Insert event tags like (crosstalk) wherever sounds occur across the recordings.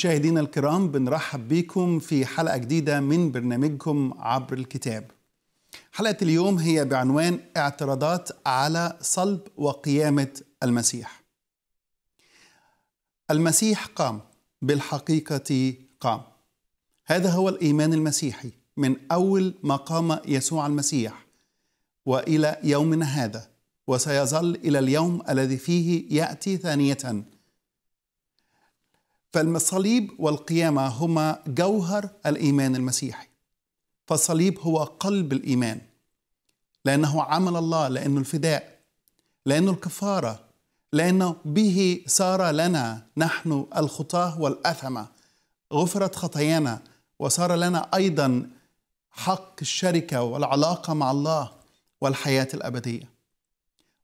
مشاهدينا الكرام بنرحب بكم في حلقة جديدة من برنامجكم عبر الكتاب حلقة اليوم هي بعنوان اعتراضات على صلب وقيامة المسيح المسيح قام بالحقيقة قام هذا هو الإيمان المسيحي من أول ما قام يسوع المسيح وإلى يومنا هذا وسيظل إلى اليوم الذي فيه يأتي ثانية فالصليب والقيامة هما جوهر الإيمان المسيحي فالصليب هو قلب الإيمان لأنه عمل الله لأنه الفداء لأنه الكفارة لأنه به صار لنا نحن الخطاة والأثمة غفرت خطايانا وصار لنا أيضا حق الشركة والعلاقة مع الله والحياة الأبدية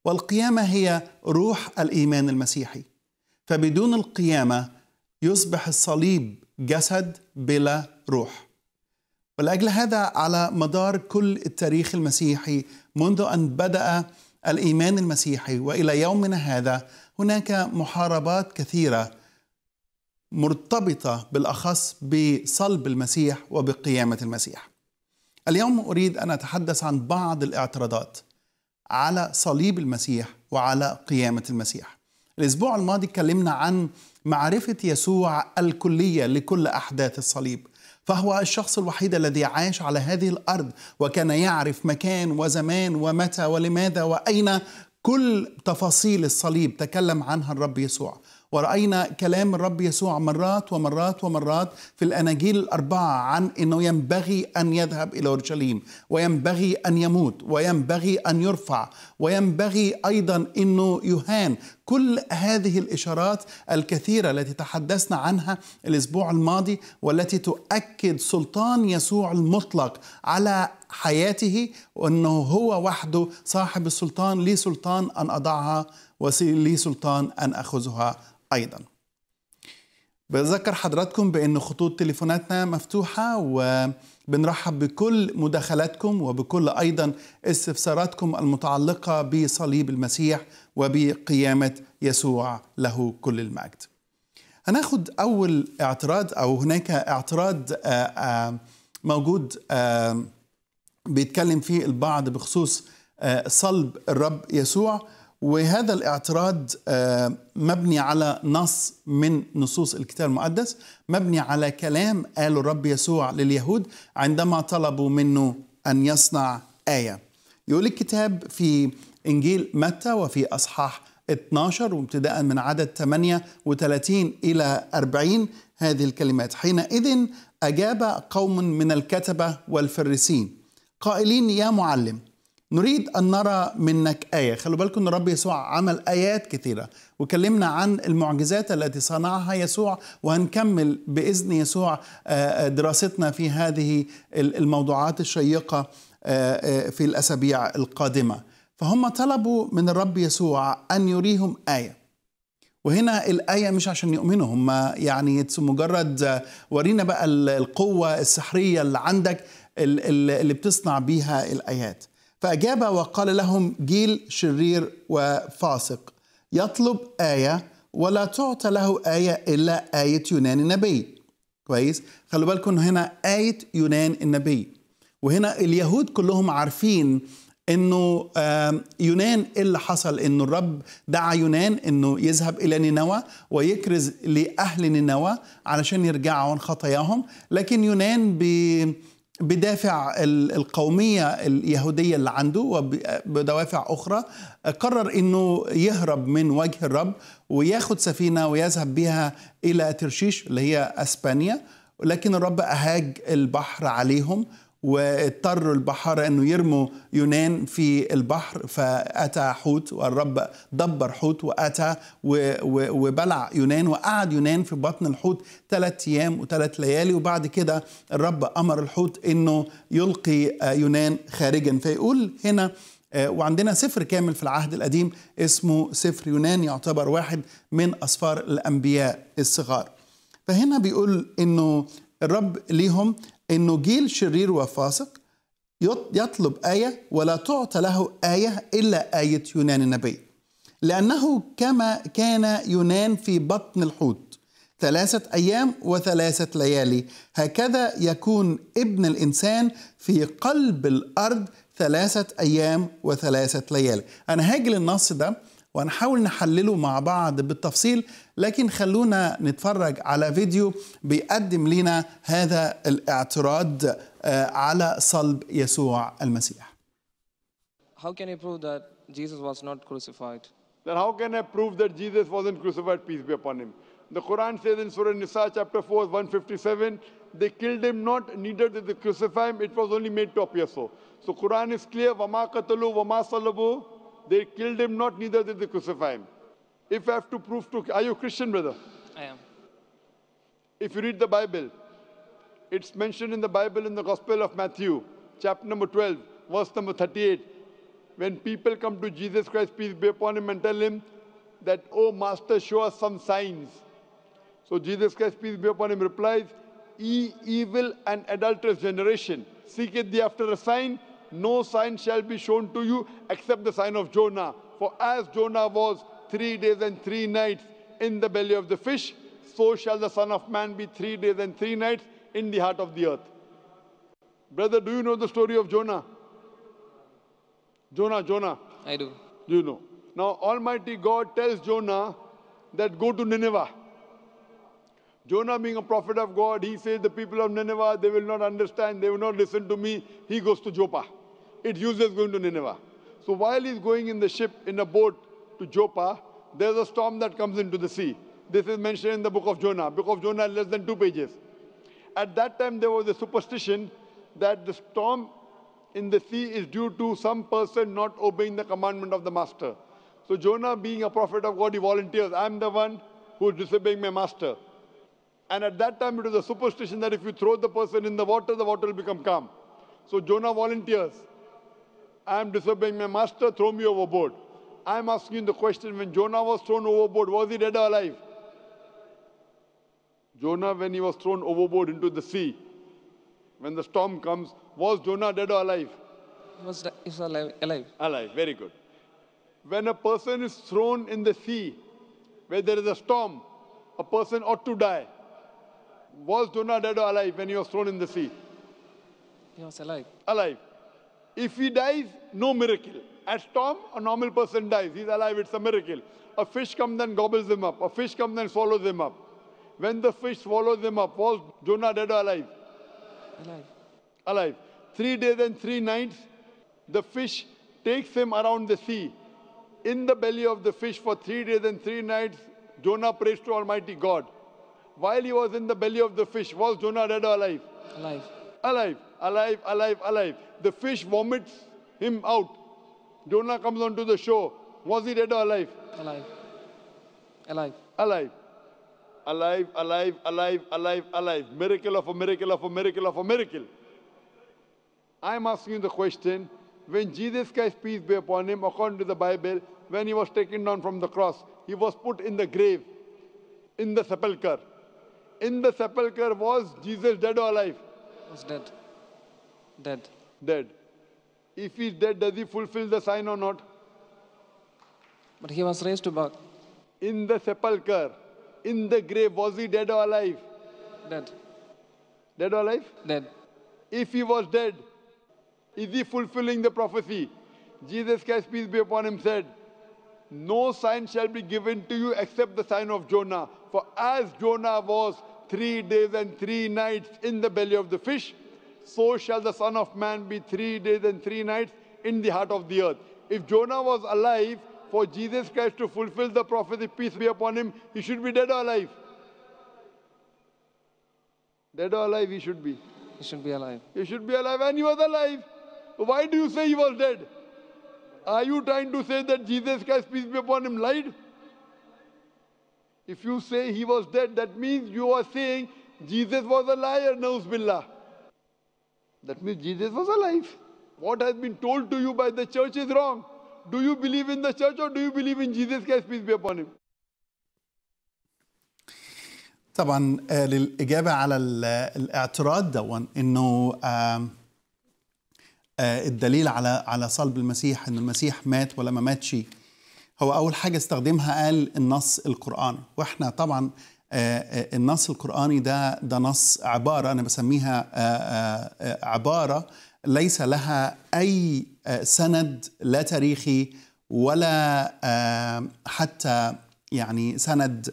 والقيامة هي روح الإيمان المسيحي فبدون القيامة يصبح الصليب جسد بلا روح ولاجل هذا على مدار كل التاريخ المسيحي منذ ان بدا الايمان المسيحي والى يومنا هذا هناك محاربات كثيره مرتبطه بالاخص بصلب المسيح وبقيامه المسيح. اليوم اريد ان اتحدث عن بعض الاعتراضات على صليب المسيح وعلى قيامه المسيح. الأسبوع الماضي اتكلمنا عن معرفة يسوع الكلية لكل أحداث الصليب فهو الشخص الوحيد الذي عاش على هذه الأرض وكان يعرف مكان وزمان ومتى ولماذا وأين كل تفاصيل الصليب تكلم عنها الرب يسوع ورأينا كلام الرب يسوع مرات ومرات ومرات في الأناجيل الأربعة عن أنه ينبغي أن يذهب إلى أورشليم وينبغي أن يموت وينبغي أن يرفع وينبغي أيضا أنه يهان كل هذه الإشارات الكثيرة التي تحدثنا عنها الأسبوع الماضي والتي تؤكد سلطان يسوع المطلق على حياته وأنه هو وحده صاحب السلطان لي سلطان أن أضعها ولي سلطان أن أخذها أيضا بذكر حضراتكم بأن خطوط تليفوناتنا مفتوحة وبنرحب بكل مداخلاتكم وبكل أيضا استفساراتكم المتعلقة بصليب المسيح وبقيامة يسوع له كل المجد هناخد أول اعتراض أو هناك اعتراض آه، آه، موجود آه، بيتكلم فيه البعض بخصوص صلب الرب يسوع وهذا الاعتراض آه، مبني على نص من نصوص الكتاب المقدس مبني على كلام قاله الرب يسوع لليهود عندما طلبوا منه أن يصنع آية يقول الكتاب في إنجيل متى وفي أصحاح 12 وابتداء من عدد 38 إلى 40 هذه الكلمات حينئذ أجاب قوم من الكتبة والفرسين قائلين يا معلم نريد أن نرى منك آية خلوا بالكم أن الرب يسوع عمل آيات كثيرة وكلمنا عن المعجزات التي صنعها يسوع وهنكمل بإذن يسوع آه، آه، دراستنا في هذه الموضوعات الشيقة آه، في الأسابيع القادمة فهم طلبوا من الرب يسوع أن يريهم آية وهنا الآية مش عشان يؤمنوا هم يعني مجرد ورينا بقى القوة السحرية اللي عندك اللي بتصنع بيها الآيات فأجاب وقال لهم جيل شرير وفاسق يطلب آية ولا تعطى له آية إلا آية يونان النبي كويس خلوا بالكم هنا آية يونان النبي وهنا اليهود كلهم عارفين انه يونان ايه اللي حصل انه الرب دعا يونان انه يذهب الى نينوى ويكرز لاهل نينوى علشان يرجعوا عن خطاياهم لكن يونان بي بدافع القومية اليهودية اللي عنده وبدوافع أخرى قرر أنه يهرب من وجه الرب وياخد سفينة ويذهب بها إلى ترشيش اللي هي أسبانيا لكن الرب أهاج البحر عليهم واضطروا البحارة أنه يرموا يونان في البحر فأتى حوت والرب دبر حوت وأتى وبلع يونان وقعد يونان في بطن الحوت ثلاث أيام وثلاث ليالي وبعد كده الرب أمر الحوت أنه يلقي آه، يونان خارجا فيقول هنا آه، وعندنا سفر كامل في العهد القديم اسمه سفر يونان يعتبر واحد من أسفار الأنبياء الصغار فهنا بيقول أنه الرب ليهم انه جيل شرير وفاسق يطلب آية ولا تعطى له آية إلا آية يونان النبي لأنه كما كان يونان في بطن الحوت ثلاثة أيام وثلاثة ليالي هكذا يكون ابن الإنسان في قلب الأرض ثلاثة أيام وثلاثة ليالي أنا هاجي للنص ده وهنحاول نحلله مع بعض بالتفصيل لكن خلونا نتفرج على فيديو بيقدم لنا هذا الاعتراض على صلب يسوع المسيح How can you prove that Jesus was not crucified? Then how can I prove that Jesus wasn't crucified, peace be upon him? The Quran says in Surah Nisa chapter 4 157, they killed him not, neither did they crucify him, it was only made to appear so. So Quran is clear, وَمَا قَتَلُوا وَمَا صَلَبُوا They killed him not, neither did they crucify him. If I have to prove to. Are you a Christian, brother? I am. If you read the Bible, it's mentioned in the Bible in the Gospel of Matthew, chapter number 12, verse number 38. When people come to Jesus Christ, peace be upon him, and tell him that, Oh, Master, show us some signs. So Jesus Christ, peace be upon him, replies, Ye evil and adulterous generation, seeketh thee after a sign, no sign shall be shown to you except the sign of Jonah. For as Jonah was three days and three nights in the belly of the fish, so shall the Son of Man be three days and three nights in the heart of the earth. Brother, do you know the story of Jonah? Jonah, Jonah. I do. Do you know? Now, Almighty God tells Jonah that go to Nineveh. Jonah, being a prophet of God, he says the people of Nineveh, they will not understand, they will not listen to me. He goes to Joppa it uses going to Nineveh. So while he's going in the ship, in a boat to Joppa, there's a storm that comes into the sea. This is mentioned in the book of Jonah. Book of Jonah, less than two pages. At that time, there was a superstition that the storm in the sea is due to some person not obeying the commandment of the master. So Jonah, being a prophet of God, he volunteers, I'm the one who is disobeying my master. And at that time, it was a superstition that if you throw the person in the water, the water will become calm. So Jonah volunteers. I'm disobeying my master, throw me overboard. I'm asking the question when Jonah was thrown overboard, was he dead or alive? Jonah, when he was thrown overboard into the sea, when the storm comes, was Jonah dead or alive? Was is alive, alive. Alive, very good. When a person is thrown in the sea, where there is a storm, a person ought to die. Was Jonah dead or alive when he was thrown in the sea? He was alive. Alive. If he dies, no miracle. A storm, a normal person dies. He's alive, it's a miracle. A fish comes and gobbles him up. A fish comes and swallows him up. When the fish swallows him up, was Jonah dead or alive? Alive. Alive. Three days and three nights, the fish takes him around the sea. In the belly of the fish for three days and three nights, Jonah prays to Almighty God. While he was in the belly of the fish, was Jonah dead or alive? Alive. Alive, alive, alive, alive the fish vomits him out. Jonah comes onto the shore. Was he dead or alive? Alive. Alive. Alive. Alive, alive, alive, alive, alive. Miracle of a miracle of a miracle of a miracle. I'm asking you the question when Jesus Christ, peace be upon him, according to the Bible, when he was taken down from the cross, he was put in the grave, in the sepulchre. In the sepulchre was Jesus dead or alive? He was dead. Dead dead. If he's dead, does he fulfill the sign or not? But he was raised to back. In the sepulchre, in the grave, was he dead or alive? Dead. Dead or alive? Dead. If he was dead, is he fulfilling the prophecy? Jesus Christ, peace be upon him, said, No sign shall be given to you except the sign of Jonah. For as Jonah was three days and three nights in the belly of the fish, so shall the Son of Man be three days and three nights in the heart of the earth. If Jonah was alive, for Jesus Christ to fulfill the prophecy, peace be upon him, he should be dead or alive. Dead or alive, he should be. He should be alive. He should be alive, and he was alive. Why do you say he was dead? Are you trying to say that Jesus Christ, peace be upon him, lied? If you say he was dead, that means you are saying Jesus was a liar, Nauz Billah. That means Jesus was alive. What has been told to you by the church is wrong. Do you believe in the church or do you believe in Jesus Christ? Peace be upon him. طبعا للإجابة على الاعتراض دون إنه الدليل على على صلب المسيح إن المسيح مات ولا ما ماتش هو أول حاجة استخدمها قال النص القرآني وإحنا طبعا آه، آه، النص القرآني ده ده نص عبارة أنا بسميها آه، عبارة ليس لها أي سند لا تاريخي ولا حتى يعني سند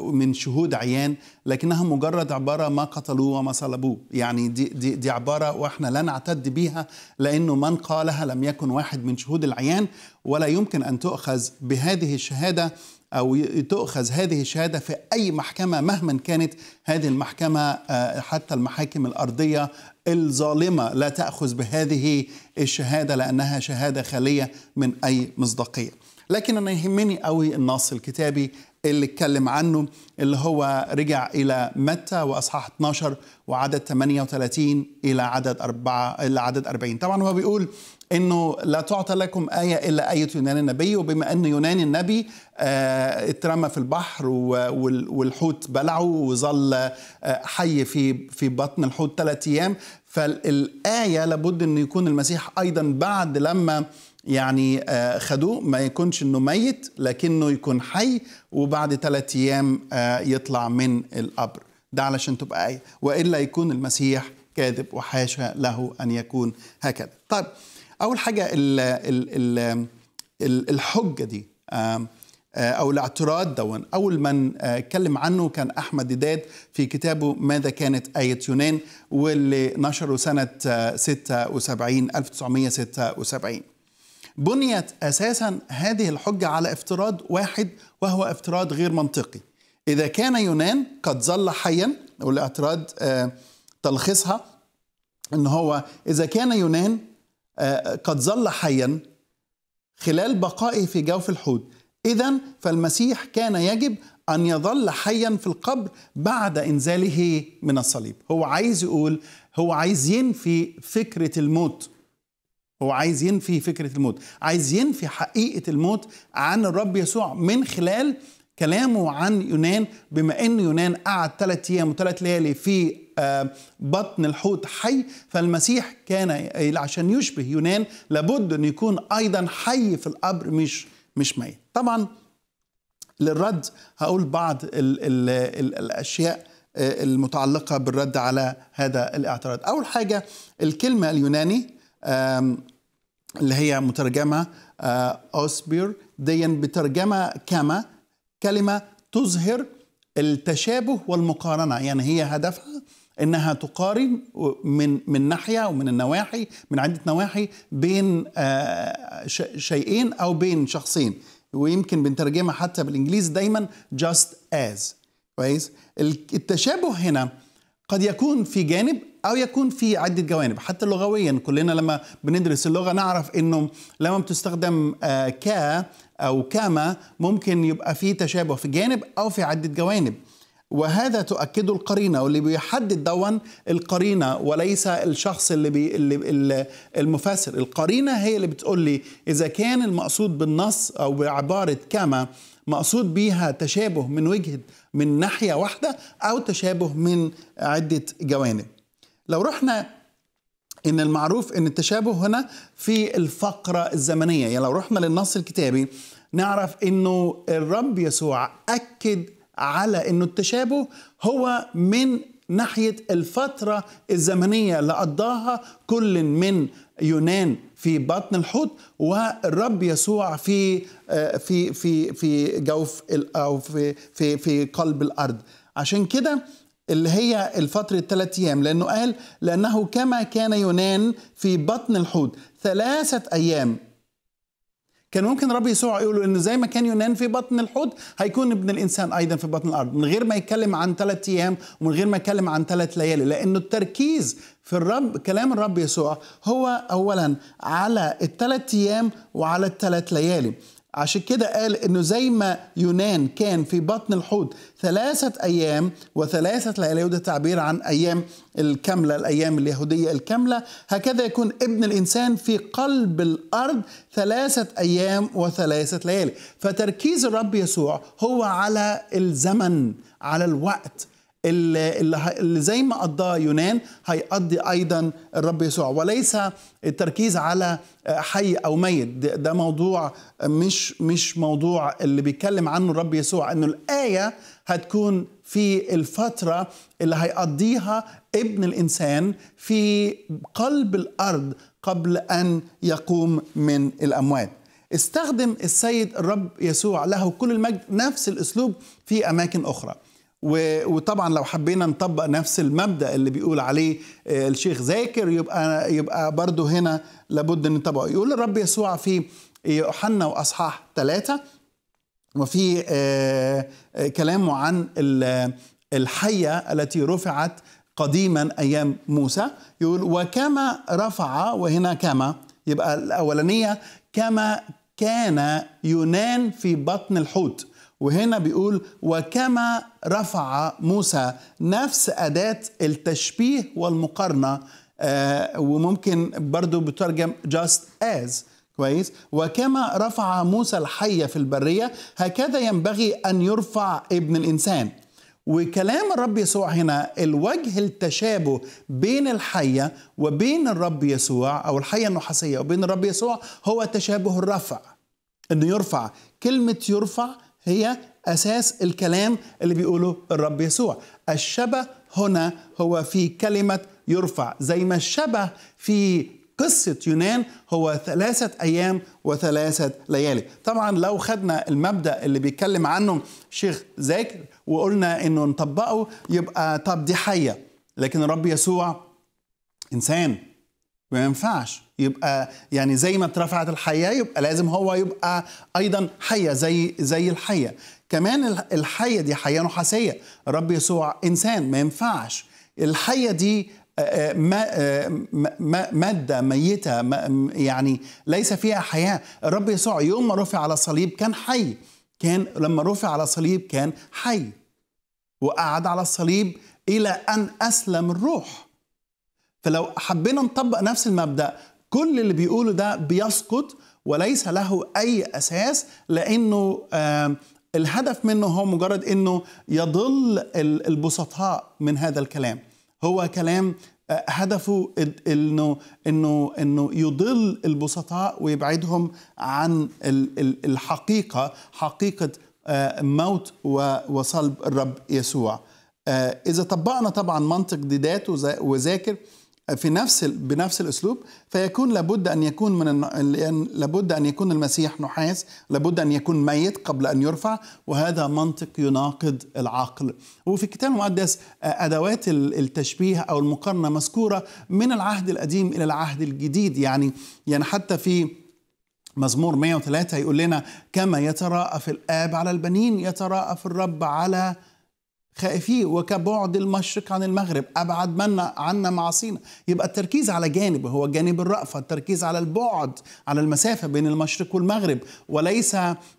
من شهود عيان لكنها مجرد عبارة ما قتلوه وما صلبوه يعني دي, دي, دي عبارة وإحنا لا نعتد بها لأنه من قالها لم يكن واحد من شهود العيان ولا يمكن أن تؤخذ بهذه الشهادة أو تؤخذ هذه الشهادة في أي محكمة مهما كانت هذه المحكمة آه، حتى المحاكم الأرضية الظالمة لا تأخذ بهذه الشهادة لأنها شهادة خالية من أي مصداقية لكن أنا يهمني قوي النص الكتابي اللي اتكلم عنه اللي هو رجع إلى متى وأصحاح 12 وعدد 38 إلى عدد 4 إلى عدد 40 طبعا هو بيقول انه لا تعطى لكم ايه الا ايه يونان النبي وبما ان يونان النبي آه، اترمى في البحر والحوت بلعه وظل آه، حي في في بطن الحوت ثلاث ايام فالايه لابد انه يكون المسيح ايضا بعد لما يعني آه، خدوه ما يكونش انه ميت لكنه يكون حي وبعد ثلاث ايام يطلع من القبر ده علشان تبقى ايه والا يكون المسيح كاذب وحاشا له ان يكون هكذا طيب اول حاجه ال ال ال الحجه دي آه، او الاعتراض دون اول من آه، اتكلم عنه كان احمد ديداد في كتابه ماذا كانت ايه يونان واللي نشره سنه 76 آه، 1976 بنيت اساسا هذه الحجه على افتراض واحد وهو افتراض غير منطقي اذا كان يونان قد ظل حيا والاعتراض تلخيصها ان هو اذا كان يونان قد ظل حيا خلال بقائه في جوف الحوت إذا فالمسيح كان يجب أن يظل حيا في القبر بعد إنزاله من الصليب هو عايز يقول هو عايز ينفي فكرة الموت هو عايز ينفي فكرة الموت عايز ينفي حقيقة الموت عن الرب يسوع من خلال كلامه عن يونان بما ان يونان قعد ثلاث ايام وثلاث ليالي في آه، بطن الحوت حي فالمسيح كان عشان يشبه يونان لابد ان يكون ايضا حي في القبر مش مش ميت طبعا للرد هقول بعض الـ الـ الـ الاشياء آه، المتعلقه بالرد على هذا الاعتراض اول حاجه الكلمه اليوناني اللي هي مترجمه آه، اوسبير دي بترجمه كما كلمة تظهر التشابه والمقارنة يعني هي هدفها انها تقارن من من ناحيه ومن النواحي من عده نواحي بين آه، شيئين او بين شخصين ويمكن بنترجمها حتى بالانجليزي دايما just as كويس التشابه هنا قد يكون في جانب او يكون في عده جوانب حتى لغويا كلنا لما بندرس اللغه نعرف انه لما بتستخدم آه، كا او كما ممكن يبقى في تشابه في جانب او في عده جوانب وهذا تؤكده القرينة واللي بيحدد دون القرينة وليس الشخص اللي, بي اللي المفسر القرينة هي اللي بتقول لي إذا كان المقصود بالنص أو بعبارة كما مقصود بيها تشابه من وجهة من ناحية واحدة أو تشابه من عدة جوانب لو رحنا ان المعروف ان التشابه هنا في الفقره الزمنيه يعني لو رحنا للنص الكتابي نعرف انه الرب يسوع اكد على انه التشابه هو من ناحيه الفتره الزمنيه اللي قضاها كل من يونان في بطن الحوت والرب يسوع في آه، في في في جوف او في في في قلب الارض عشان كده اللي هي الفترة الثلاث أيام لأنه قال لأنه كما كان يونان في بطن الحوت ثلاثة أيام كان ممكن رب يسوع يقول انه زي ما كان يونان في بطن الحوت هيكون ابن الانسان ايضا في بطن الارض من غير ما يتكلم عن ثلاث ايام ومن غير ما يتكلم عن ثلاث ليالي لانه التركيز في الرب كلام الرب يسوع هو اولا على الثلاث ايام وعلى الثلاث ليالي عشان كده قال انه زي ما يونان كان في بطن الحوت ثلاثة ايام وثلاثة ليالي وده تعبير عن ايام الكاملة الايام اليهودية الكاملة هكذا يكون ابن الانسان في قلب الارض ثلاثة ايام وثلاثة ليالي فتركيز الرب يسوع هو على الزمن على الوقت اللي, اللي زي ما قضاه يونان هيقضي ايضا الرب يسوع وليس التركيز على حي او ميت ده موضوع مش مش موضوع اللي بيتكلم عنه الرب يسوع انه الايه هتكون في الفتره اللي هيقضيها ابن الانسان في قلب الارض قبل ان يقوم من الاموات استخدم السيد الرب يسوع له كل المجد نفس الاسلوب في اماكن اخرى وطبعا لو حبينا نطبق نفس المبدا اللي بيقول عليه آه، الشيخ ذاكر يبقى يبقى برضه هنا لابد نطبقه يقول الرب يسوع في يوحنا واصحاح ثلاثه وفي آه، آه، كلامه عن الحيه التي رفعت قديما ايام موسى يقول وكما رفع وهنا كما يبقى الاولانيه كما كان يونان في بطن الحوت وهنا بيقول وكما رفع موسى نفس أداة التشبيه والمقارنة آه وممكن برضو بترجم just as كويس وكما رفع موسى الحية في البرية هكذا ينبغي أن يرفع ابن الإنسان وكلام الرب يسوع هنا الوجه التشابه بين الحية وبين الرب يسوع أو الحية النحاسية وبين الرب يسوع هو تشابه الرفع أنه يرفع كلمة يرفع هي أساس الكلام اللي بيقوله الرب يسوع الشبه هنا هو في كلمة يرفع زي ما الشبه في قصة يونان هو ثلاثة أيام وثلاثة ليالي طبعا لو خدنا المبدأ اللي بيتكلم عنه شيخ زاكر وقلنا انه نطبقه يبقى طب دي حية لكن الرب يسوع إنسان ما ينفعش يبقى يعني زي ما اترفعت الحيه يبقى لازم هو يبقى ايضا حيه زي زي الحيه كمان الحيه دي حيه نحاسيه الرب يسوع انسان ما ينفعش الحيه دي ماده ميته يعني ليس فيها حياه الرب يسوع يوم ما رفع على الصليب كان حي كان لما رفع على الصليب كان حي وقعد على الصليب الى ان اسلم الروح فلو حبينا نطبق نفس المبدا كل اللي بيقوله ده بيسقط وليس له اي اساس لانه الهدف منه هو مجرد انه يضل البسطاء من هذا الكلام هو كلام آه، هدفه انه انه انه يضل البسطاء ويبعدهم عن الحقيقه حقيقه آه، موت وصلب الرب يسوع آه، اذا طبقنا طبعا منطق ديدات وذاكر في نفس بنفس الاسلوب فيكون لابد ان يكون من يعني لابد ان يكون المسيح نحاس لابد ان يكون ميت قبل ان يرفع وهذا منطق يناقض العقل وفي الكتاب المقدس آه، ادوات التشبيه او المقارنه مذكوره من العهد القديم الى العهد الجديد يعني يعني حتى في مزمور 103 يقول لنا كما يتراءى في الاب على البنين يتراءى في الرب على خائفين وكبعد المشرق عن المغرب أبعد منا عنا معاصينا يبقى التركيز على جانب هو جانب الرأفة التركيز على البعد على المسافة بين المشرق والمغرب وليس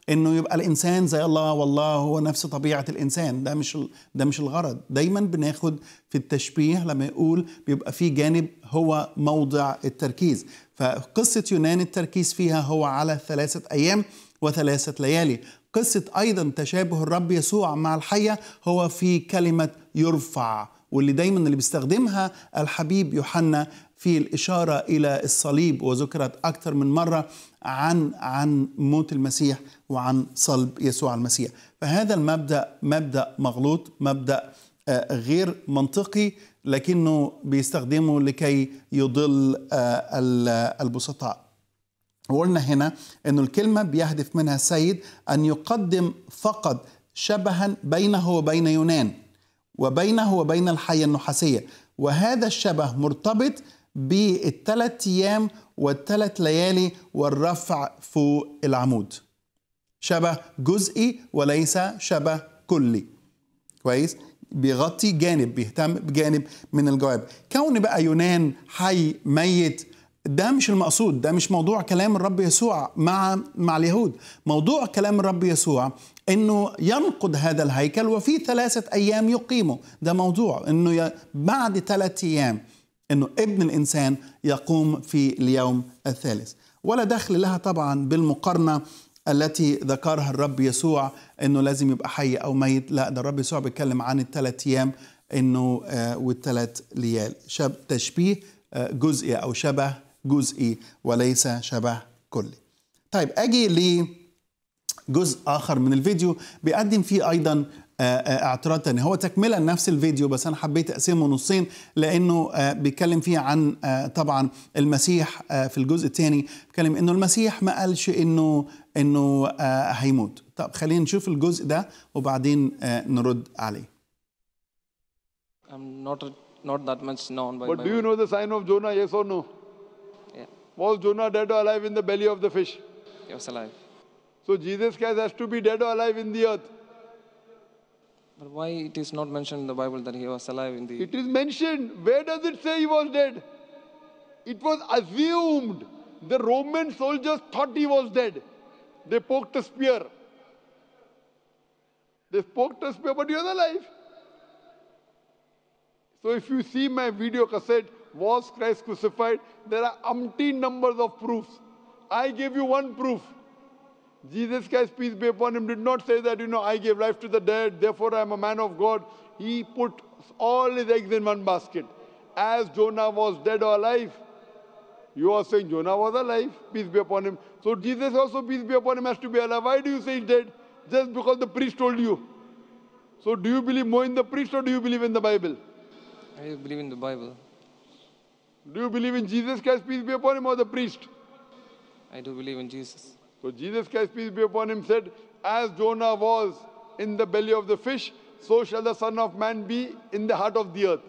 أنه يبقى الإنسان زي الله والله هو نفس طبيعة الإنسان ده مش ده مش الغرض دايما بناخد في التشبيه لما يقول بيبقى في جانب هو موضع التركيز فقصة يونان التركيز فيها هو على ثلاثة أيام وثلاثة ليالي قصة أيضا تشابه الرب يسوع مع الحية هو في كلمة يرفع واللي دايما اللي بيستخدمها الحبيب يوحنا في الإشارة إلى الصليب وذكرت أكثر من مرة عن عن موت المسيح وعن صلب يسوع المسيح فهذا المبدأ مبدأ مغلوط مبدأ آه، غير منطقي لكنه بيستخدمه لكي يضل آه، البسطاء وقلنا هنا أن الكلمة بيهدف منها السيد أن يقدم فقط شبها بينه وبين يونان وبينه وبين الحية النحاسية وهذا الشبه مرتبط بالثلاث أيام والثلاث ليالي والرفع فوق العمود شبه جزئي وليس شبه كلي كويس بيغطي جانب بيهتم بجانب من الجواب كون بقى يونان حي ميت ده مش المقصود ده مش موضوع كلام الرب يسوع مع مع اليهود موضوع كلام الرب يسوع انه ينقض هذا الهيكل وفي ثلاثه ايام يقيمه ده موضوع انه بعد ثلاثة ايام انه ابن الانسان يقوم في اليوم الثالث ولا دخل لها طبعا بالمقارنه التي ذكرها الرب يسوع انه لازم يبقى حي او ميت لا ده الرب يسوع بيتكلم عن الثلاث ايام انه آه والثلاث ليال شب تشبيه آه جزئي او شبه جزئي وليس شبه كلي طيب أجي لجزء آخر من الفيديو بيقدم فيه أيضا آه، آه، اعتراض تاني هو تكملة لنفس الفيديو بس أنا حبيت أقسمه نصين لأنه آه، بيتكلم فيه عن طبعا المسيح في الجزء الثاني بيتكلم إنه المسيح ما قالش إنه إنه هيموت طب خلينا نشوف الجزء ده وبعدين نرد عليه I'm not not that much known by But do you know the sign of Jonah yes or no Was Jonah dead or alive in the belly of the fish? He was alive. So Jesus Christ has to be dead or alive in the earth. But why it is not mentioned in the Bible that he was alive in the... It is mentioned. Where does it say he was dead? It was assumed. The Roman soldiers thought he was dead. They poked a spear. They poked a spear, but he was alive. So if you see my video cassette, was Christ crucified? There are umpteen numbers of proofs. I gave you one proof. Jesus Christ, peace be upon him, did not say that, you know, I gave life to the dead, therefore I am a man of God. He put all his eggs in one basket. As Jonah was dead or alive, you are saying Jonah was alive, peace be upon him. So Jesus also, peace be upon him, has to be alive. Why do you say he's dead? Just because the priest told you. So do you believe more in the priest or do you believe in the Bible? I believe in the Bible. Do you believe in Jesus Christ, peace be upon him, or the priest? I do believe in Jesus. So Jesus Christ, peace be upon him, said, As Jonah was in the belly of the fish, so shall the Son of Man be in the heart of the earth.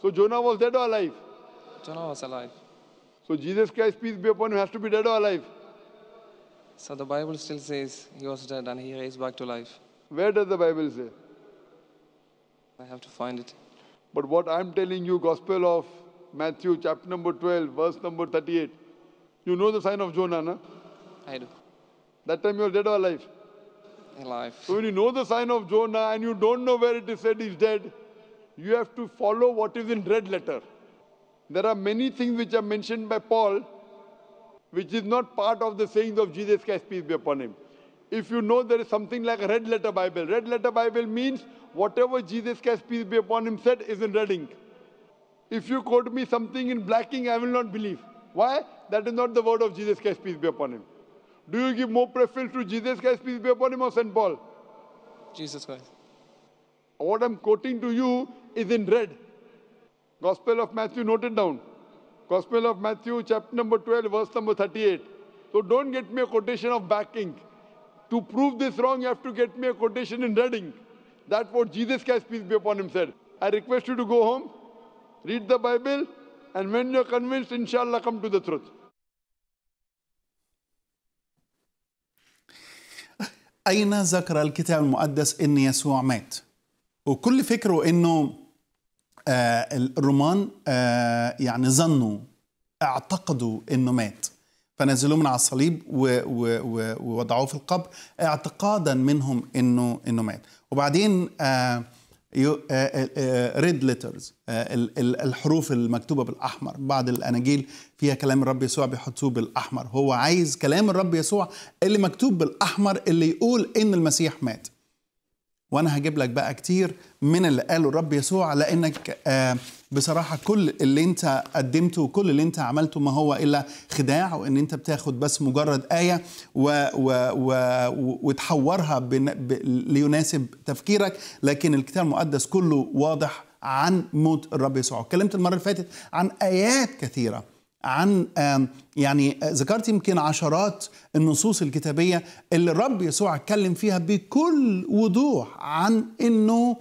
So Jonah was dead or alive? Jonah was alive. So Jesus Christ, peace be upon him, has to be dead or alive? So the Bible still says he was dead and he raised back to life. Where does the Bible say? I have to find it. But what I'm telling you, gospel of Matthew chapter number 12, verse number 38. You know the sign of Jonah, na? I do. That time you're dead or alive? Alive. So when you know the sign of Jonah and you don't know where it is said he's dead, you have to follow what is in red letter. There are many things which are mentioned by Paul, which is not part of the sayings of Jesus Christ, peace be upon him. If you know there is something like a red letter Bible, red letter Bible means whatever Jesus Christ, peace be upon him, said is in red ink if you quote me something in black ink, I will not believe. Why? That is not the word of Jesus Christ, peace be upon him. Do you give more preference to Jesus Christ, peace be upon him, or St. Paul? Jesus Christ. What I'm quoting to you is in red. Gospel of Matthew, note it down. Gospel of Matthew, chapter number 12, verse number 38. So don't get me a quotation of backing. ink. To prove this wrong, you have to get me a quotation in red ink. That's what Jesus Christ, peace be upon him, said. I request you to go home read the Bible, and when you're convinced, inshallah, come to the truth. أين ذكر الكتاب المقدس أن يسوع مات؟ وكل فكره أنه آه الرومان آه يعني ظنوا اعتقدوا أنه مات فنزلوه من على الصليب ووضعوه في القبر اعتقادا منهم أنه أنه مات وبعدين آه ريد uh, uh, uh, ليترز الحروف المكتوبه بالاحمر بعض الاناجيل فيها كلام الرب يسوع بيحطوه بالاحمر هو عايز كلام الرب يسوع اللي مكتوب بالاحمر اللي يقول ان المسيح مات وانا هجيب لك بقى كتير من اللي قاله الرب يسوع لانك آه، بصراحه كل اللي انت قدمته وكل اللي انت عملته ما هو الا خداع وان انت بتاخد بس مجرد ايه و و و وتحورها ب... ليناسب تفكيرك لكن الكتاب المقدس كله واضح عن موت الرب يسوع اتكلمت المره اللي فاتت عن ايات كثيره عن يعني آه، ذكرت يمكن عشرات النصوص الكتابيه اللي الرب يسوع اتكلم فيها بكل وضوح عن انه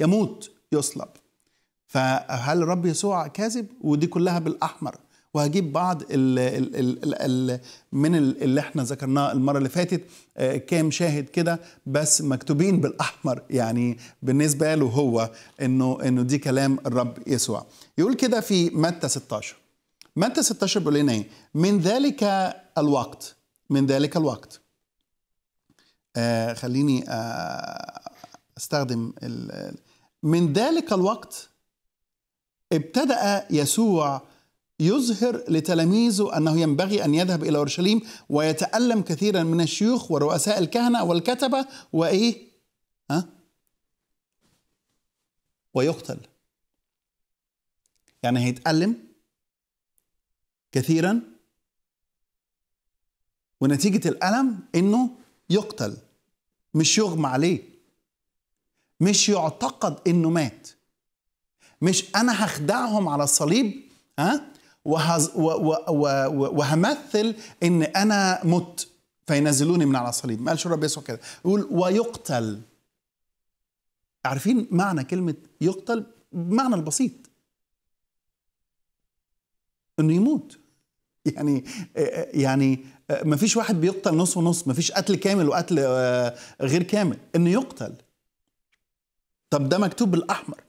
يموت يصلب فهل الرب يسوع كاذب ودي كلها بالاحمر وهجيب بعض الـ الـ الـ الـ من اللي احنا ذكرناه المره اللي فاتت آه، كام شاهد كده بس مكتوبين بالاحمر يعني بالنسبه له هو انه انه دي كلام الرب يسوع يقول كده في متى 16 ما أنت ستشرب من ذلك الوقت من ذلك الوقت آه خليني آه استخدم من ذلك الوقت ابتدأ يسوع يظهر لتلاميذه انه ينبغي ان يذهب الى اورشليم ويتالم كثيرا من الشيوخ ورؤساء الكهنه والكتبه وايه؟ ها؟ ويقتل. يعني هيتالم كثيرا ونتيجة الألم إنه يقتل مش يغمى عليه مش يعتقد إنه مات مش أنا هخدعهم على الصليب ها وهز و و و وهمثل إن أنا مت فينزلوني من على الصليب ما قالش الرب يسوع كده يقول ويقتل عارفين معنى كلمة يقتل بمعنى البسيط انه يموت (laughs) يعني آه، يعني آه، ما فيش واحد بيقتل نص ونص ما فيش قتل كامل وقتل آه، غير كامل انه يقتل طب ده مكتوب بالاحمر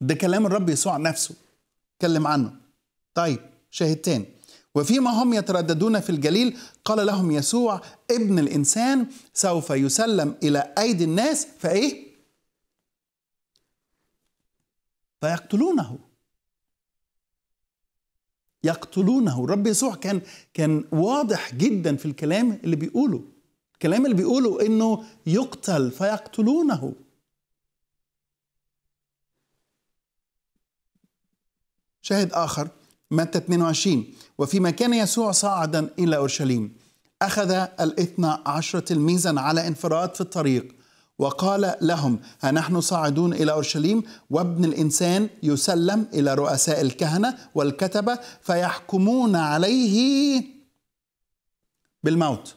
ده كلام الرب يسوع نفسه تكلم عنه طيب شاهد تاني وفيما هم يترددون في الجليل قال لهم يسوع ابن الانسان سوف يسلم الى ايدي الناس فايه فيقتلونه يقتلونه الرب يسوع كان كان واضح جدا في الكلام اللي بيقوله الكلام اللي بيقوله انه يقتل فيقتلونه شاهد اخر متى 22 وفيما كان يسوع صاعدا الى اورشليم اخذ الاثنى عشر تلميذا على انفراد في الطريق وقال لهم أنحن صاعدون إلى أورشليم وابن الإنسان يسلم إلى رؤساء الكهنة والكتبة فيحكمون عليه بالموت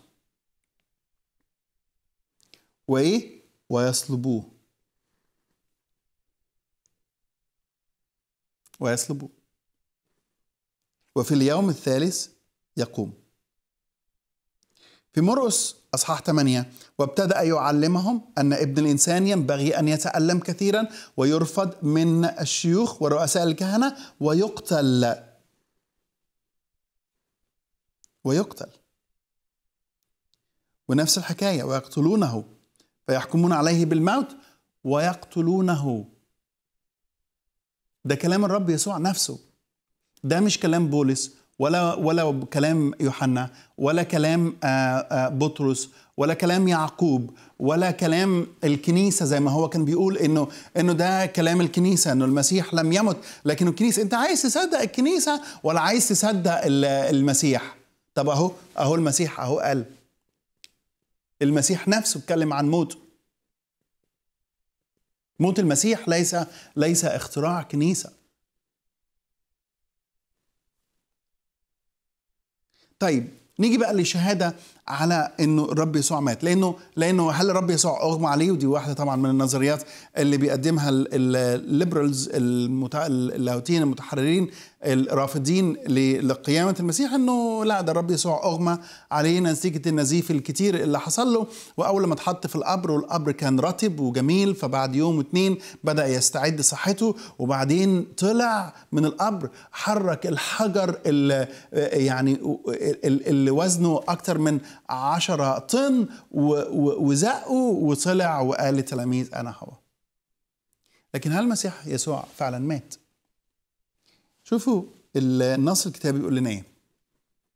وإيه؟ ويصلبوه ويصلبوه وفي اليوم الثالث يقوم في مرقس أصحاح 8 وابتدأ يعلمهم أن ابن الإنسان ينبغي أن يتألم كثيرا ويرفض من الشيوخ ورؤساء الكهنة ويقتل ويقتل ونفس الحكاية ويقتلونه فيحكمون عليه بالموت ويقتلونه ده كلام الرب يسوع نفسه ده مش كلام بولس ولا ولا كلام يوحنا ولا كلام آه، آه، بطرس ولا كلام يعقوب ولا كلام الكنيسة زي ما هو كان بيقول إنه إنه ده كلام الكنيسة إنه المسيح لم يمت لكن الكنيسة أنت عايز تصدق الكنيسة ولا عايز تصدق المسيح طب أهو أهو المسيح أهو قال المسيح نفسه اتكلم عن موته موت المسيح ليس ليس اختراع كنيسه طيب نيجي بقى لشهادة على انه الرب يسوع مات لانه لانه هل الرب يسوع اغمى عليه ودي واحده طبعا من النظريات اللي بيقدمها الليبرالز اللاهوتيين المتحررين الرافضين لقيامه المسيح انه لا ده الرب يسوع اغمى عليه نتيجه النزيف الكتير اللي حصل له واول ما اتحط في القبر والقبر كان رطب وجميل فبعد يوم واتنين بدا يستعد صحته وبعدين طلع من القبر حرك الحجر اللي يعني اللي وزنه اكتر من 10 طن وزقوا وطلع وقال لتلاميذ أنا هو لكن هل المسيح يسوع فعلا مات؟ شوفوا النص الكتابي بيقول لنا ايه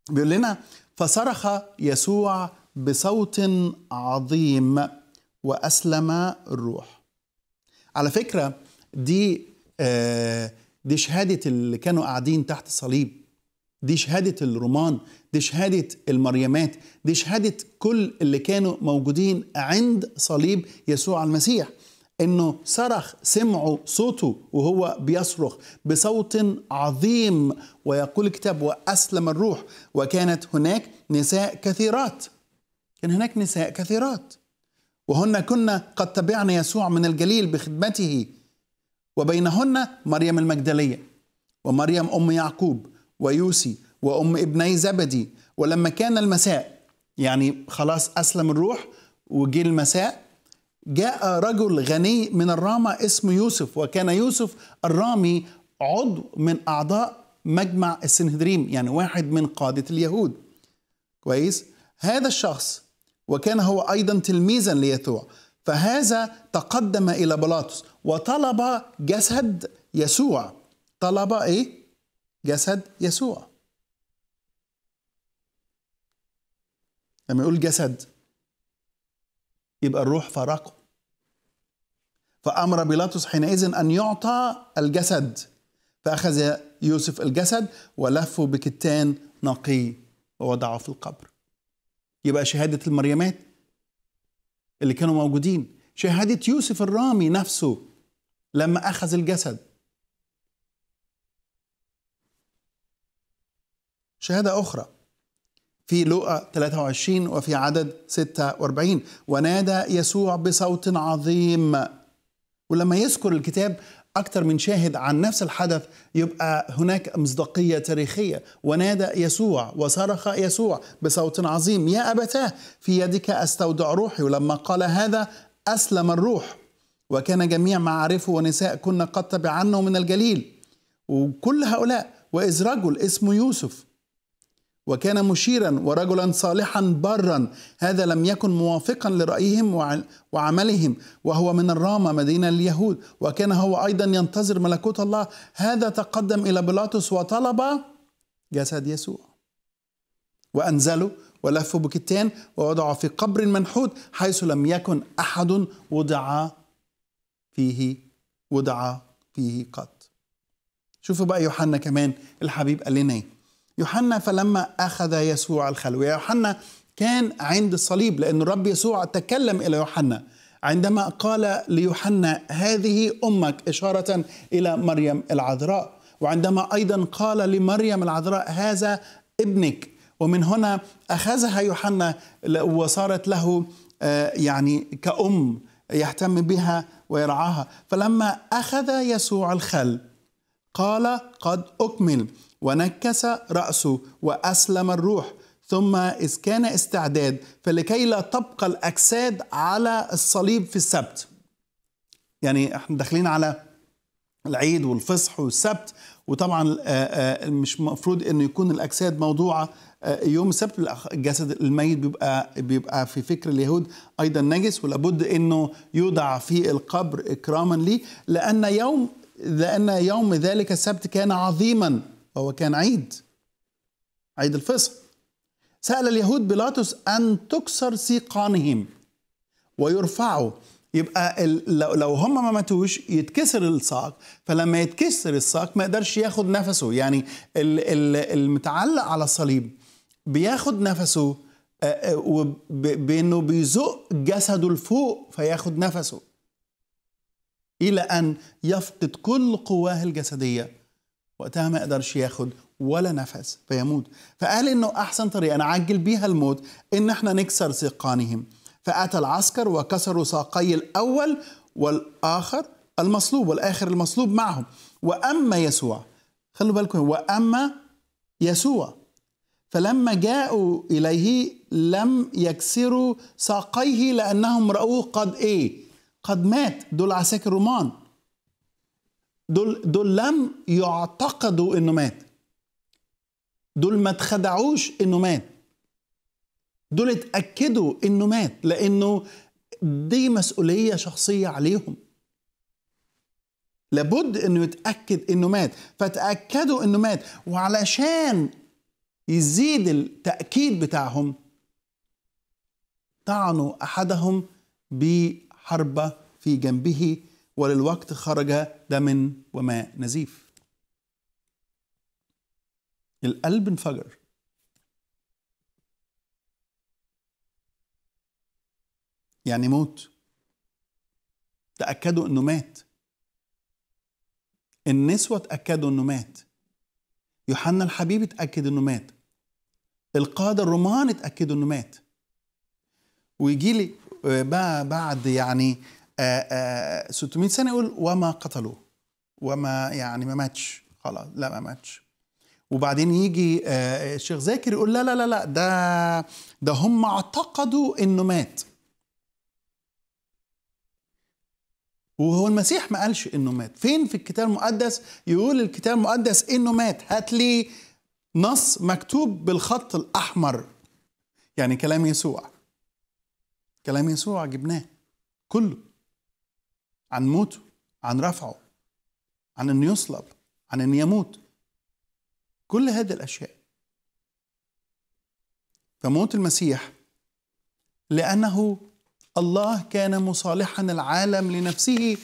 بيقول لنا فصرخ يسوع بصوت عظيم واسلم الروح على فكره دي آه دي شهاده اللي كانوا قاعدين تحت الصليب دي شهادة الرومان دي شهادة المريمات دي شهادة كل اللي كانوا موجودين عند صليب يسوع المسيح انه صرخ سمعوا صوته وهو بيصرخ بصوت عظيم ويقول الكتاب واسلم الروح وكانت هناك نساء كثيرات كان هناك نساء كثيرات وهن كنا قد تبعن يسوع من الجليل بخدمته وبينهن مريم المجدليه ومريم ام يعقوب ويوسي وأم ابني زبدي ولما كان المساء يعني خلاص أسلم الروح وجه المساء جاء رجل غني من الرامة اسمه يوسف وكان يوسف الرامي عضو من أعضاء مجمع السنهدريم يعني واحد من قادة اليهود كويس هذا الشخص وكان هو أيضا تلميذا ليتوع فهذا تقدم إلى بيلاطس وطلب جسد يسوع طلب إيه؟ جسد يسوع لما يقول جسد يبقى الروح فارقه فأمر بيلاطس حينئذ أن يعطى الجسد فأخذ يوسف الجسد ولفه بكتان نقي ووضعه في القبر يبقى شهادة المريمات اللي كانوا موجودين شهادة يوسف الرامي نفسه لما أخذ الجسد شهادة أخرى في لوقا 23 وفي عدد 46 ونادى يسوع بصوت عظيم ولما يذكر الكتاب أكثر من شاهد عن نفس الحدث يبقى هناك مصداقية تاريخية ونادى يسوع وصرخ يسوع بصوت عظيم يا أبتاه في يدك أستودع روحي ولما قال هذا أسلم الروح وكان جميع معارفه ونساء كنا قد تبعنه من الجليل وكل هؤلاء وإذ رجل اسمه يوسف وكان مشيرا ورجلا صالحا برا هذا لم يكن موافقا لرأيهم وعملهم وهو من الرامة مدينة اليهود وكان هو أيضا ينتظر ملكوت الله هذا تقدم إلى بيلاطس وطلب جسد يسوع وأنزله ولفوا بكتان ووضعوا في قبر منحوت حيث لم يكن أحد وضع فيه وضع فيه قط شوفوا بقى يوحنا كمان الحبيب قال لنا ايه يوحنا فلما أخذ يسوع الخلوة يوحنا كان عند الصليب لأن الرب يسوع تكلم إلى يوحنا عندما قال ليوحنا هذه أمك إشارة إلى مريم العذراء وعندما أيضا قال لمريم العذراء هذا ابنك ومن هنا أخذها يوحنا وصارت له آه، يعني كأم يهتم بها ويرعاها فلما أخذ يسوع الخل قال قد أكمل ونكس رأسه وأسلم الروح ثم إذ كان استعداد فلكي لا تبقى الأجساد على الصليب في السبت يعني احنا داخلين على العيد والفصح والسبت وطبعا آه، آه، مش مفروض انه يكون الاجساد موضوعه آه، يوم السبت الجسد الميت بيبقى بيبقى في فكر اليهود ايضا نجس ولابد انه يوضع في القبر اكراما ليه لان يوم لان يوم ذلك السبت كان عظيما وهو كان عيد عيد الفصح سأل اليهود بيلاطس أن تكسر سيقانهم ويرفعوا يبقى لو هم ما ماتوش يتكسر الساق فلما يتكسر الساق ما يقدرش ياخد نفسه يعني المتعلق على الصليب بياخد نفسه بانه بيزق جسده لفوق فياخد نفسه الى ان يفقد كل قواه الجسديه وقتها ما يقدرش ياخد ولا نفس فيموت فقال انه احسن طريقه نعجل بيها الموت ان احنا نكسر سيقانهم فاتى العسكر وكسروا ساقي الاول والاخر المصلوب والاخر المصلوب معهم واما يسوع خلوا بالكم واما يسوع فلما جاءوا اليه لم يكسروا ساقيه لانهم راوه قد ايه قد مات دول عساكر رومان دول دول لم يعتقدوا انه مات دول ما اتخدعوش انه مات دول اتاكدوا انه مات لانه دي مسؤوليه شخصيه عليهم لابد انه يتاكد انه مات فتاكدوا انه مات وعلشان يزيد التاكيد بتاعهم طعنوا احدهم بحربه في جنبه وللوقت خرج دم وماء نزيف القلب انفجر يعني موت تأكدوا أنه مات النسوة تأكدوا أنه مات يوحنا الحبيب اتأكد أنه مات القادة الرومان اتأكدوا أنه مات ويجي لي آه، بقى بعد يعني 600 آه، آه، سنه يقول وما قتلوا وما يعني ما ماتش خلاص لا ما ماتش وبعدين يجي آه، الشيخ زاكر يقول لا لا لا لا ده ده هم اعتقدوا انه مات وهو المسيح ما قالش انه مات فين في الكتاب المقدس يقول الكتاب المقدس انه مات هات لي نص مكتوب بالخط الاحمر يعني كلام يسوع كلام يسوع جبناه كله عن موته عن رفعه عن أن يصلب عن أن يموت كل هذه الأشياء فموت المسيح لأنه الله كان مصالحا العالم لنفسه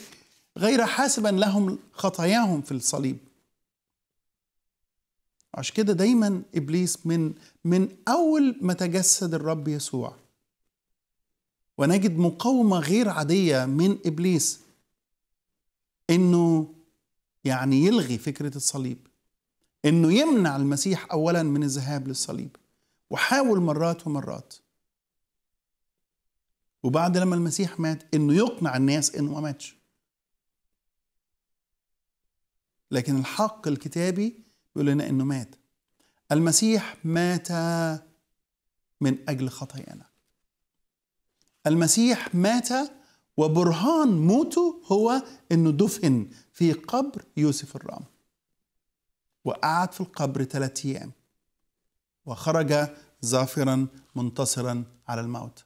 غير حاسبا لهم خطاياهم في الصليب عشان كده دايما ابليس من من اول ما تجسد الرب يسوع ونجد مقاومه غير عاديه من ابليس انه يعني يلغي فكره الصليب انه يمنع المسيح اولا من الذهاب للصليب وحاول مرات ومرات وبعد لما المسيح مات انه يقنع الناس انه ما ماتش لكن الحق الكتابي بيقول لنا انه مات المسيح مات من اجل خطايانا المسيح مات وبرهان موته هو انه دفن في قبر يوسف الرام وقعد في القبر ثلاثة ايام وخرج ظافرا منتصرا على الموت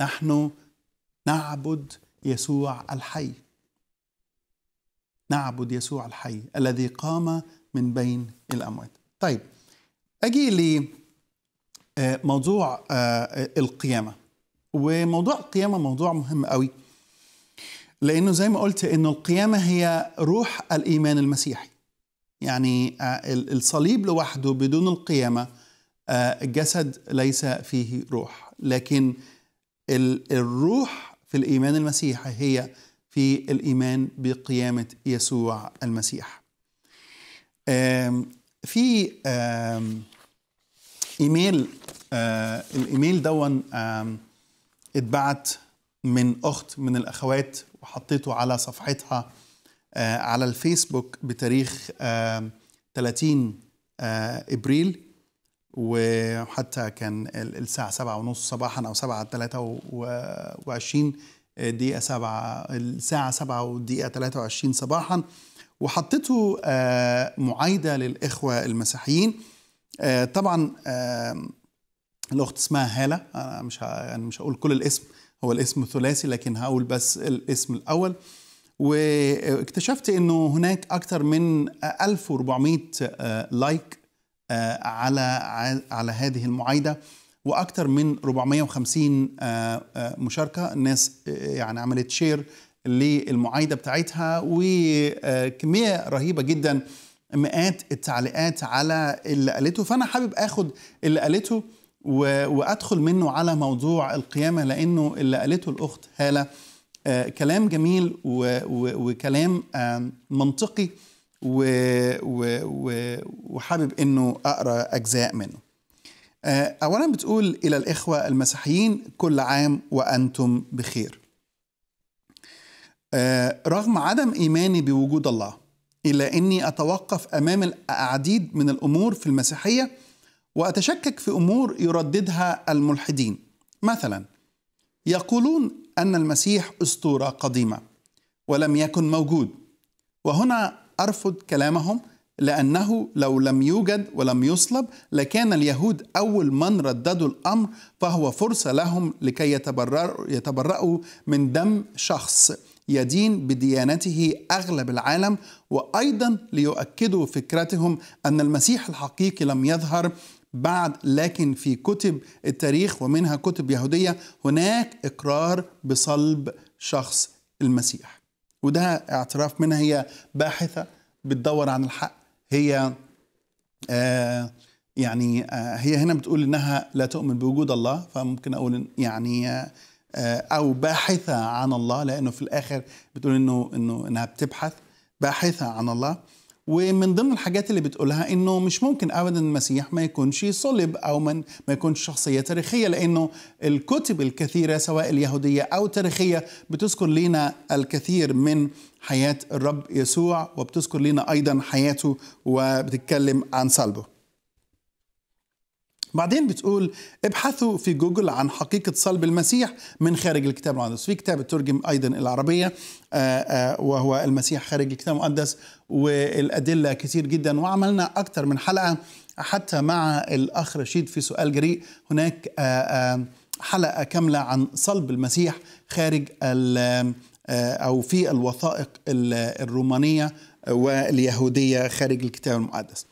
نحن نعبد يسوع الحي نعبد يسوع الحي الذي قام من بين الاموات طيب اجي لموضوع آه، القيامه وموضوع القيامة موضوع مهم قوي لأنه زي ما قلت إنه القيامة هي روح الإيمان المسيحي يعني آه، الصليب لوحده بدون القيامة آه، جسد ليس فيه روح لكن الروح في الإيمان المسيحي هي في الإيمان بقيامة يسوع المسيح في إيميل آه، الايميل دون اتبعت من اخت من الاخوات وحطيته على صفحتها آه، على الفيسبوك بتاريخ 30 آه، آه، ابريل وحتى كان الساعة سبعة ونص صباحا أو سبعة ثلاثة وعشرين دقيقة سبعة الساعة سبعة ودقيقة ثلاثة وعشرين صباحا وحطيته معايدة للإخوة المسيحيين طبعا الاخت اسمها هاله انا مش ه... يعني مش هقول كل الاسم هو الاسم ثلاثي لكن هقول بس الاسم الاول واكتشفت انه هناك اكثر من 1400 لايك آه، آه، على على هذه المعايده واكثر من 450 آه، مشاركه الناس يعني عملت شير للمعايده بتاعتها وكميه رهيبه جدا مئات التعليقات على اللي قالته فانا حابب اخد اللي قالته وادخل منه على موضوع القيامه لانه اللي قالته الاخت هاله آه، كلام جميل وكلام آه، منطقي وحابب انه اقرا اجزاء منه. آه، اولا بتقول الى الاخوه المسيحيين كل عام وانتم بخير. رغم عدم ايماني بوجود الله الا اني اتوقف امام العديد من الامور في المسيحيه وأتشكك في أمور يرددها الملحدين مثلا يقولون أن المسيح أسطورة قديمة ولم يكن موجود وهنا أرفض كلامهم لأنه لو لم يوجد ولم يصلب لكان اليهود أول من رددوا الأمر فهو فرصة لهم لكي يتبرأوا, من دم شخص يدين بديانته أغلب العالم وأيضا ليؤكدوا فكرتهم أن المسيح الحقيقي لم يظهر بعد لكن في كتب التاريخ ومنها كتب يهوديه هناك اقرار بصلب شخص المسيح وده اعتراف منها هي باحثه بتدور عن الحق هي آه يعني آه هي هنا بتقول انها لا تؤمن بوجود الله فممكن اقول يعني آه او باحثه عن الله لانه في الاخر بتقول انه انه انها بتبحث باحثه عن الله ومن ضمن الحاجات اللي بتقولها انه مش ممكن ابدا المسيح ما يكونش صلب او من ما يكونش شخصيه تاريخيه لانه الكتب الكثيره سواء اليهوديه او التاريخيه بتذكر لنا الكثير من حياه الرب يسوع وبتذكر لنا ايضا حياته وبتتكلم عن صلبه بعدين بتقول ابحثوا في جوجل عن حقيقة صلب المسيح من خارج الكتاب المقدس في كتاب ترجم أيضا العربية آه، آه، وهو المسيح خارج الكتاب المقدس والأدلة كثير جدا وعملنا أكثر من حلقة حتى مع الأخ رشيد في سؤال جريء هناك آه، حلقة كاملة عن صلب المسيح خارج أو في الوثائق الرومانية واليهودية خارج الكتاب المقدس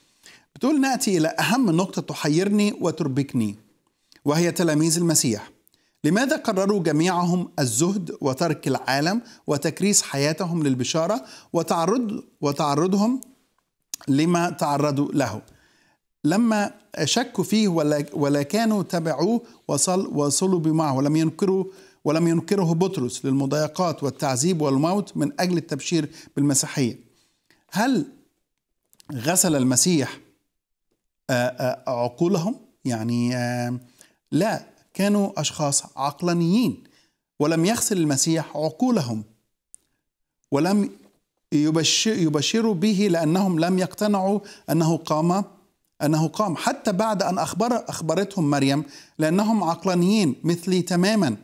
دول ناتي الى اهم نقطه تحيرني وتربكني وهي تلاميذ المسيح لماذا قرروا جميعهم الزهد وترك العالم وتكريس حياتهم للبشاره وتعرض وتعرضهم لما تعرضوا له لما شكوا فيه ولا, ولا كانوا تبعوه وصل وصلوا بمعه ولم ينكروا ولم ينكره بطرس للمضايقات والتعذيب والموت من اجل التبشير بالمسيحيه. هل غسل المسيح آه، آه، عقولهم يعني آه، لا كانوا أشخاص عقلانيين ولم يغسل المسيح عقولهم ولم يبشروا به لأنهم لم يقتنعوا أنه قام أنه قام حتى بعد أن أخبر أخبرتهم مريم لأنهم عقلانيين مثلي تماماً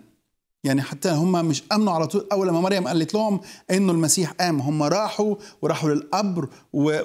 يعني حتى هم مش امنوا على طول اول لما مريم قالت لهم انه المسيح قام هم راحوا وراحوا للقبر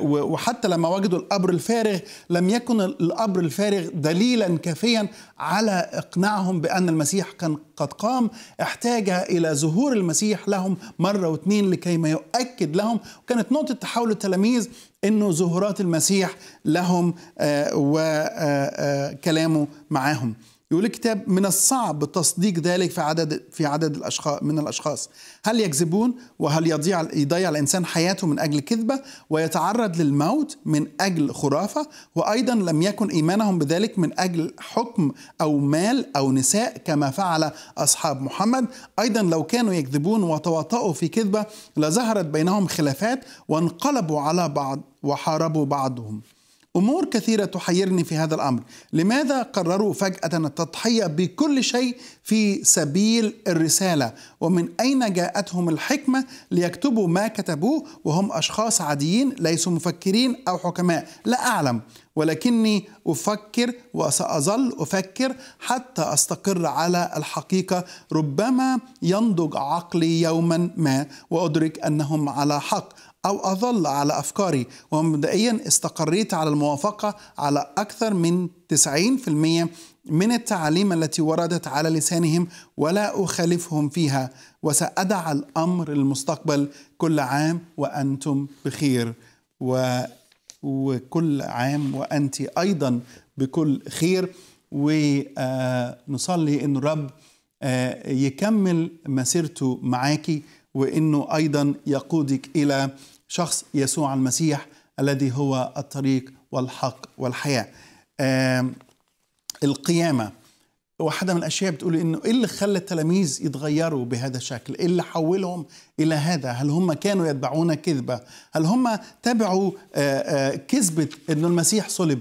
وحتى لما وجدوا القبر الفارغ لم يكن القبر الفارغ دليلا كافيا على اقناعهم بان المسيح كان قد قام احتاج الى ظهور المسيح لهم مره واثنين لكي ما يؤكد لهم وكانت نقطه تحول التلاميذ انه ظهورات المسيح لهم آه، وكلامه آه، آه، معاهم يقول الكتاب من الصعب تصديق ذلك في عدد في عدد الاشخاص من الاشخاص هل يكذبون وهل يضيع يضيع الانسان حياته من اجل كذبه ويتعرض للموت من اجل خرافه وايضا لم يكن ايمانهم بذلك من اجل حكم او مال او نساء كما فعل اصحاب محمد ايضا لو كانوا يكذبون وتواطؤوا في كذبه لظهرت بينهم خلافات وانقلبوا على بعض وحاربوا بعضهم امور كثيره تحيرني في هذا الامر لماذا قرروا فجاه التضحيه بكل شيء في سبيل الرساله ومن اين جاءتهم الحكمه ليكتبوا ما كتبوه وهم اشخاص عاديين ليسوا مفكرين او حكماء لا اعلم ولكني افكر وساظل افكر حتى استقر على الحقيقه ربما ينضج عقلي يوما ما وادرك انهم على حق أو أظل على أفكاري ومبدئيا استقريت على الموافقة على أكثر من 90% من التعاليم التي وردت على لسانهم ولا أخالفهم فيها وسأدع الأمر للمستقبل كل عام وأنتم بخير و... وكل عام وأنت أيضا بكل خير ونصلي آه، أن الرب آه، يكمل مسيرته معاكي وأنه أيضا يقودك إلى شخص يسوع المسيح الذي هو الطريق والحق والحياه القيامه واحدة من الأشياء بتقول إنه إيه اللي خلى التلاميذ يتغيروا بهذا الشكل؟ إيه اللي حولهم إلى هذا؟ هل هم كانوا يتبعون كذبة؟ هل هم تبعوا آه، آه، كذبة إنه المسيح صلب؟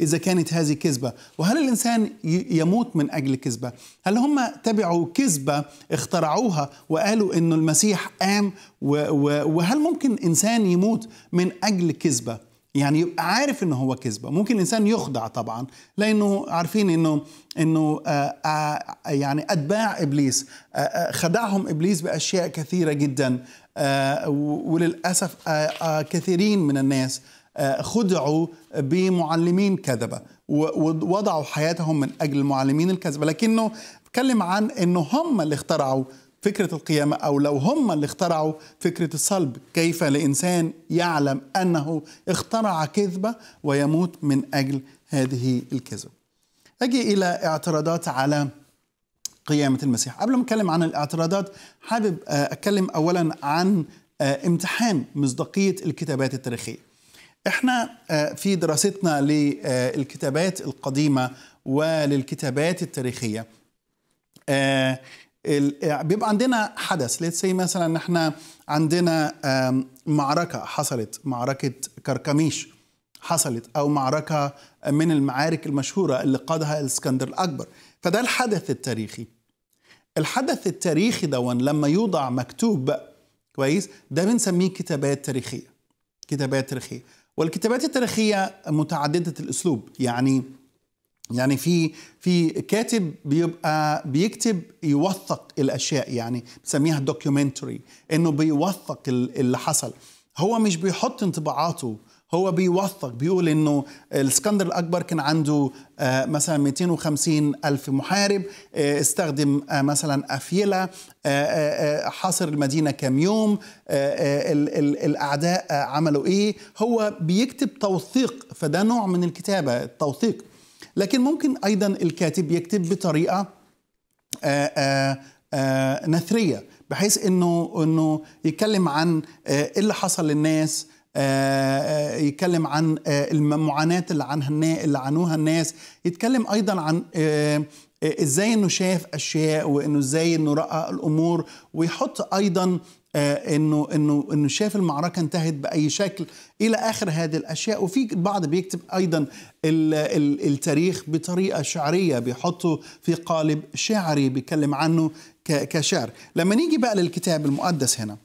إذا كانت هذه كذبة وهل الإنسان يموت من أجل كذبة هل هم تبعوا كذبة اخترعوها وقالوا أن المسيح قام وهل ممكن إنسان يموت من أجل كذبة يعني يبقى عارف ان هو كذبه ممكن الانسان يخدع طبعا لانه عارفين انه انه آه، آه، يعني اتباع ابليس آه، خدعهم ابليس باشياء كثيره جدا وللاسف كثيرين من الناس خدعوا بمعلمين كذبة ووضعوا حياتهم من أجل المعلمين الكذبة لكنه تكلم عن أنه هم اللي اخترعوا فكرة القيامة أو لو هم اللي اخترعوا فكرة الصلب كيف لإنسان يعلم أنه اخترع كذبة ويموت من أجل هذه الكذبة أجي إلى اعتراضات على قيامة المسيح قبل ما أتكلم عن الاعتراضات حابب آه، أتكلم أولا عن آه، امتحان مصداقية الكتابات التاريخية احنا آه، في دراستنا للكتابات القديمه وللكتابات التاريخيه آه، آه، بيبقى عندنا حدث ليتس سي مثلا احنا عندنا معركه حصلت معركه كركميش حصلت او معركه من المعارك المشهوره اللي قادها الاسكندر الاكبر فده الحدث التاريخي الحدث التاريخي ده لما يوضع مكتوب كويس ده بنسميه كتابات تاريخيه كتابات تاريخيه والكتابات التاريخيه متعدده الاسلوب يعني يعني في في كاتب بيبقى بيكتب يوثق الاشياء يعني بسميها دوكيومنتري انه بيوثق اللي حصل هو مش بيحط انطباعاته هو بيوثق بيقول انه الاسكندر الاكبر كان عنده آه، مثلا 250 الف محارب آه، استخدم آه، مثلا افيله حاصر المدينه كام يوم الاعداء عملوا ايه هو بيكتب توثيق فده نوع من الكتابه التوثيق لكن ممكن ايضا الكاتب يكتب بطريقه نثريه بحيث انه انه يتكلم عن ايه اللي حصل للناس آه، آه، يتكلم عن آه، المعاناة اللي عنها اللي عنوها الناس يتكلم أيضا عن ازاي انه شاف اشياء وانه ازاي انه راى الامور ويحط ايضا انه انه انه شاف المعركه انتهت باي شكل الى اخر هذه الاشياء وفي بعض بيكتب ايضا التاريخ بطريقه شعريه بيحطه في قالب شعري بيتكلم عنه كشعر لما نيجي بقى للكتاب المقدس هنا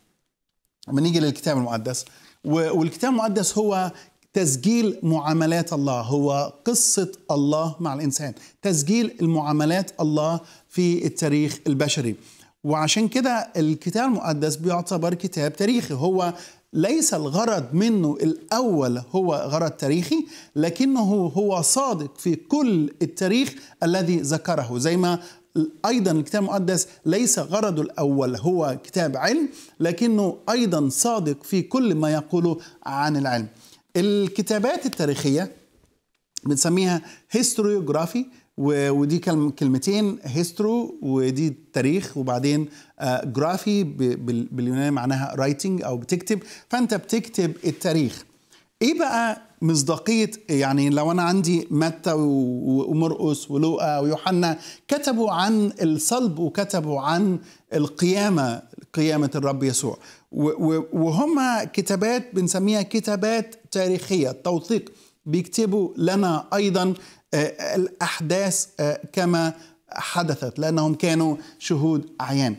لما نيجي للكتاب المقدس والكتاب المقدس هو تسجيل معاملات الله هو قصة الله مع الإنسان تسجيل المعاملات الله في التاريخ البشري وعشان كده الكتاب المقدس بيعتبر كتاب تاريخي هو ليس الغرض منه الاول هو غرض تاريخي لكنه هو صادق في كل التاريخ الذي ذكره زي ما أيضا الكتاب المقدس ليس غرضه الأول هو كتاب علم لكنه أيضا صادق في كل ما يقوله عن العلم الكتابات التاريخية بنسميها هيستوريوجرافي ودي كلمتين هيسترو ودي تاريخ وبعدين آه، جرافي باليوناني معناها رايتنج او بتكتب فانت بتكتب التاريخ ايه بقى مصداقيه يعني لو انا عندي متى ومرقس ولوقا ويوحنا كتبوا عن الصلب وكتبوا عن القيامه قيامه الرب يسوع وهما كتابات بنسميها كتابات تاريخيه توثيق بيكتبوا لنا ايضا آه، الاحداث آه، كما حدثت لانهم كانوا شهود اعيان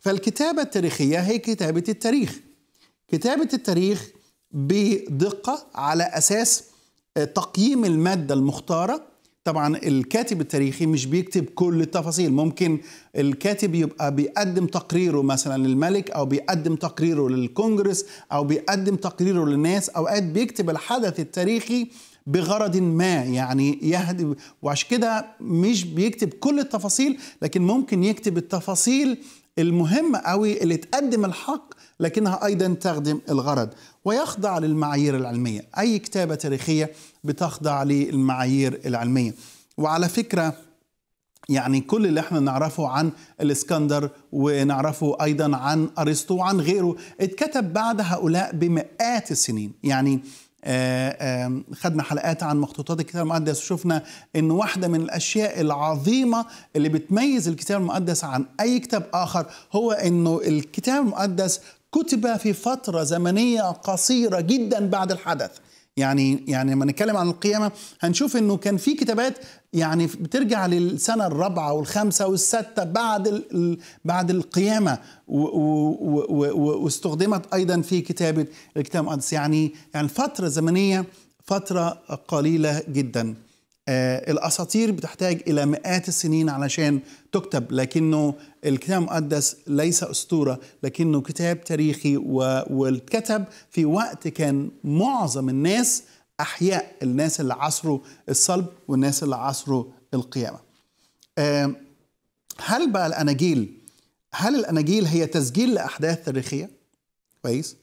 فالكتابه التاريخيه هي كتابه التاريخ كتابه التاريخ بدقة على أساس آه، تقييم المادة المختارة طبعا الكاتب التاريخي مش بيكتب كل التفاصيل ممكن الكاتب يبقى بيقدم تقريره مثلا للملك او بيقدم تقريره للكونجرس او بيقدم تقريره للناس اوقات بيكتب الحدث التاريخي بغرض ما يعني يهدي وعشان كده مش بيكتب كل التفاصيل لكن ممكن يكتب التفاصيل المهمة قوي اللي تقدم الحق لكنها أيضا تخدم الغرض ويخضع للمعايير العلمية أي كتابة تاريخية بتخضع للمعايير العلمية وعلى فكرة يعني كل اللي احنا نعرفه عن الاسكندر ونعرفه ايضا عن ارسطو وعن غيره اتكتب بعد هؤلاء بمئات السنين يعني آآ آه، آآ آه، خدنا حلقات عن مخطوطات الكتاب المقدس وشفنا ان واحده من الاشياء العظيمه اللي بتميز الكتاب المقدس عن اي كتاب اخر هو انه الكتاب المقدس كتب في فترة زمنية قصيرة جدا بعد الحدث يعني يعني لما نتكلم عن القيامه هنشوف انه كان في كتابات يعني بترجع للسنه الرابعه والخامسه والستة بعد ال بعد القيامه واستخدمت ايضا في كتابه الكتاب المقدس يعني يعني فتره زمنيه فتره قليله جدا آه، الأساطير بتحتاج إلى مئات السنين علشان تكتب لكنه الكتاب المقدس ليس أسطورة لكنه كتاب تاريخي واتكتب في وقت كان معظم الناس أحياء الناس اللي عصروا الصلب والناس اللي عصروا القيامة آه، هل بقى الأناجيل هل الأناجيل هي تسجيل لأحداث تاريخية كويس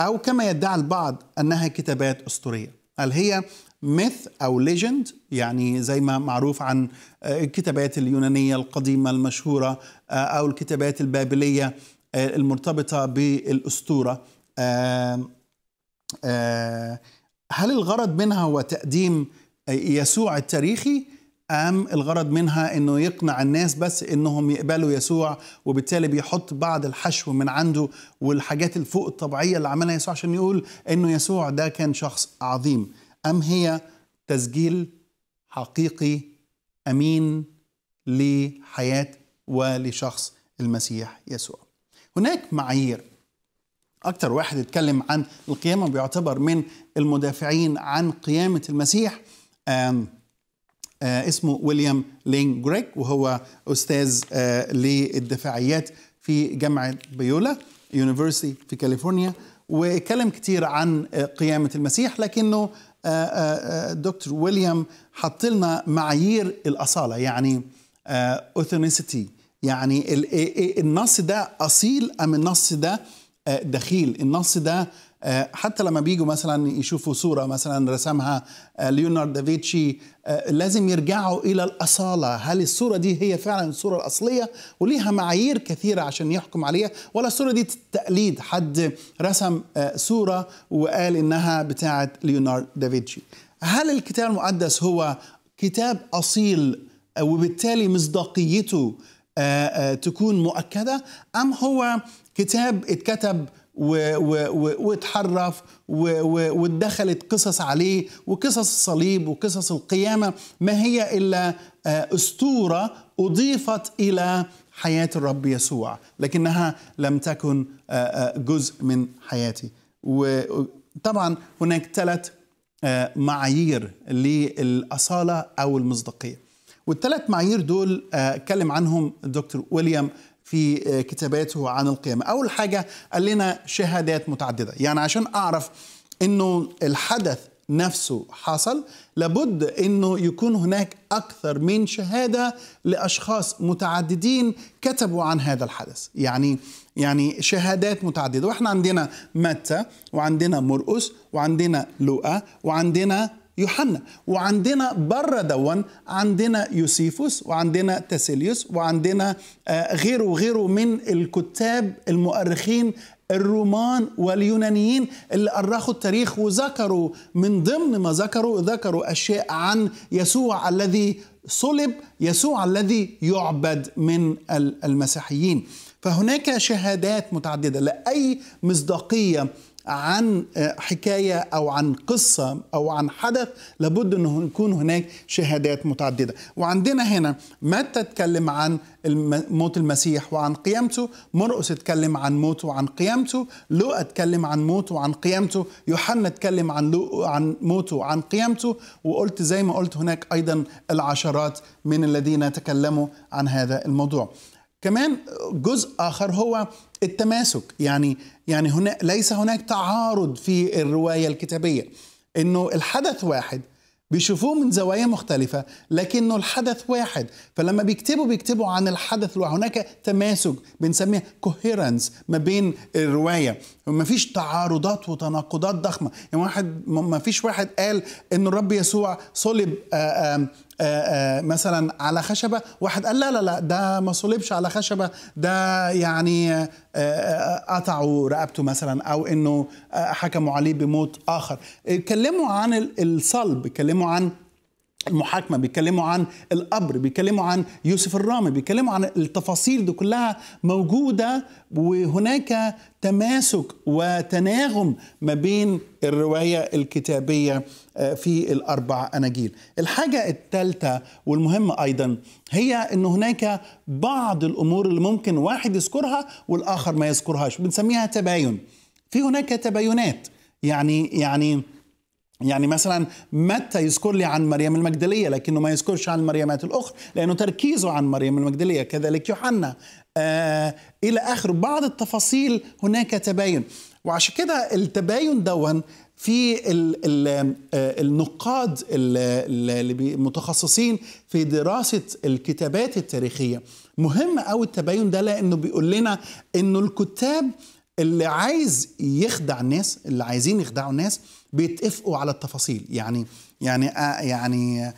أو كما يدعي البعض أنها كتابات أسطورية هل هي ميث أو ليجند يعني زي ما معروف عن آه، الكتابات اليونانية القديمة المشهورة آه، أو الكتابات البابلية آه، المرتبطة بالأسطورة هل الغرض منها هو تقديم يسوع التاريخي أم الغرض منها أنه يقنع الناس بس أنهم يقبلوا يسوع وبالتالي بيحط بعض الحشو من عنده والحاجات الفوق الطبيعية اللي عملها يسوع عشان يقول أنه يسوع ده كان شخص عظيم أم هي تسجيل حقيقي أمين لحياة ولشخص المسيح يسوع هناك معايير أكثر واحد اتكلم عن القيامة بيعتبر من المدافعين عن قيامة المسيح آه، اسمه ويليام لين جريك وهو أستاذ آه، للدفاعيات في جامعة بيولا يونيفرسيتي في كاليفورنيا واتكلم كتير عن آه، قيامة المسيح لكنه آه، آه، آه، دكتور ويليام حط لنا معايير الاصاله يعني اوثنسيتي يعني إيه، إيه، النص ده اصيل ام النص ده دخيل النص ده آه، حتى لما بيجوا مثلا يشوفوا صورة مثلا رسمها آه، ليونارد دافيتشي آه، لازم يرجعوا إلى الأصالة هل الصورة دي هي فعلا الصورة الأصلية وليها معايير كثيرة عشان يحكم عليها ولا الصورة دي تقليد حد رسم صورة وقال إنها بتاعة ليونارد دافيتشي هل الكتاب المقدس هو كتاب أصيل وبالتالي مصداقيته تكون مؤكدة أم هو كتاب اتكتب و و و واتحرف واتدخلت قصص عليه وقصص الصليب وقصص القيامه ما هي الا آه، اسطوره اضيفت الى حياه الرب يسوع لكنها لم تكن آه، آه، جزء من حياتي وطبعا هناك ثلاث معايير للاصاله او المصداقيه والثلاث معايير دول اتكلم عنهم الدكتور ويليام في آه، كتاباته عن القيامة أول حاجة قال لنا شهادات متعددة يعني عشان أعرف أنه الحدث نفسه حصل لابد انه يكون هناك اكثر من شهاده لاشخاص متعددين كتبوا عن هذا الحدث يعني يعني شهادات متعدده واحنا عندنا متى وعندنا مرقس وعندنا لؤى وعندنا يوحنا وعندنا بره دون عندنا يوسيفوس وعندنا تاسيليوس وعندنا آه، غيره وغيره من الكتاب المؤرخين الرومان واليونانيين اللي أرخوا التاريخ وذكروا من ضمن ما ذكروا ذكروا أشياء عن يسوع الذي صلب يسوع الذي يعبد من المسيحيين فهناك شهادات متعددة لأي مصداقية عن آه، حكايه او عن قصه او عن حدث لابد انه يكون هناك شهادات متعدده وعندنا هنا متى تتكلم عن موت المسيح وعن قيامته مرقس اتكلم عن موته وعن قيامته لوقا اتكلم عن موته وعن قيامته يوحنا اتكلم عن لو عن موته وعن قيامته وقلت زي ما قلت هناك ايضا العشرات من الذين تكلموا عن هذا الموضوع كمان جزء اخر هو التماسك يعني يعني هنا ليس هناك تعارض في الروايه الكتابيه انه الحدث واحد بيشوفوه من زوايا مختلفة لكنه الحدث واحد فلما بيكتبوا بيكتبوا عن الحدث الواحد هناك تماسك بنسميه كوهيرنس ما بين الرواية ما فيش تعارضات وتناقضات ضخمه يعني واحد ما فيش واحد قال ان الرب يسوع صلب آآ آه، آآ آه، آآ آه، مثلا على خشبه واحد قال لا لا لا ده ما صلبش على خشبه ده يعني قطعوا رقبته مثلا او انه حكموا عليه بموت اخر اتكلموا عن الصلب اتكلموا عن المحاكمه بيتكلموا عن القبر بيتكلموا عن يوسف الرامي بيتكلموا عن التفاصيل دي كلها موجوده وهناك تماسك وتناغم ما بين الروايه الكتابيه آه، في الاربع اناجيل الحاجه الثالثه والمهمه ايضا هي ان هناك بعض الامور اللي ممكن واحد يذكرها والاخر ما يذكرهاش بنسميها تباين في هناك تباينات يعني يعني يعني مثلا متى يذكر لي عن مريم المجدليه لكنه ما يذكرش عن المريمات الاخرى لانه تركيزه عن مريم المجدليه كذلك يوحنا آه الى اخر بعض التفاصيل هناك تباين وعشان كده التباين دون في ال ال آه، النقاد المتخصصين في دراسة الكتابات التاريخية مهم أو التباين ده لأنه بيقول لنا أنه الكتاب اللي عايز يخدع الناس اللي عايزين يخدعوا الناس بيتفقوا على التفاصيل يعني يعني آه يعني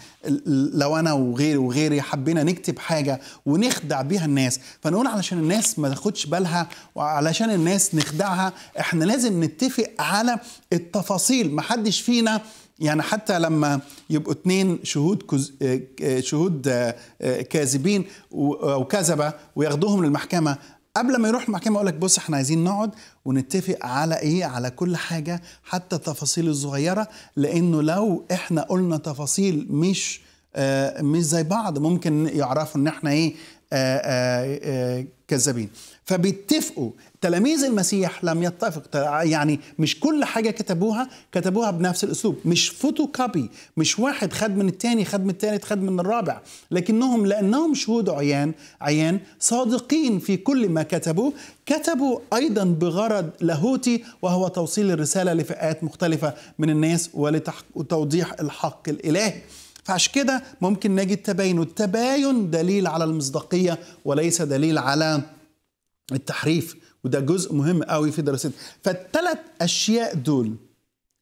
لو انا وغيري وغيري حبينا نكتب حاجه ونخدع بيها الناس فنقول علشان الناس ما تاخدش بالها وعلشان الناس نخدعها احنا لازم نتفق على التفاصيل ما حدش فينا يعني حتى لما يبقوا اتنين شهود كز... آه، آه، شهود آه، كاذبين او كذبه وياخدوهم للمحكمه قبل ما يروح المحكمه يقول لك بص احنا عايزين نقعد ونتفق على ايه على كل حاجه حتى التفاصيل الصغيره لانه لو احنا قلنا تفاصيل مش آه مش زي بعض ممكن يعرفوا ان احنا ايه آه آه, آه، كذابين فبيتفقوا تلاميذ المسيح لم يتفق يعني مش كل حاجه كتبوها كتبوها بنفس الاسلوب مش فوتو كوبي مش واحد خد من الثاني خد من الثالث خد من الرابع لكنهم لانهم شهود عيان عيان صادقين في كل ما كتبوا كتبوا ايضا بغرض لاهوتي وهو توصيل الرساله لفئات مختلفه من الناس ولتوضيح الحق الالهي فعش كده ممكن نجد تباين والتباين دليل على المصداقيه وليس دليل على التحريف وده جزء مهم قوي في دراستنا فالتلات اشياء دول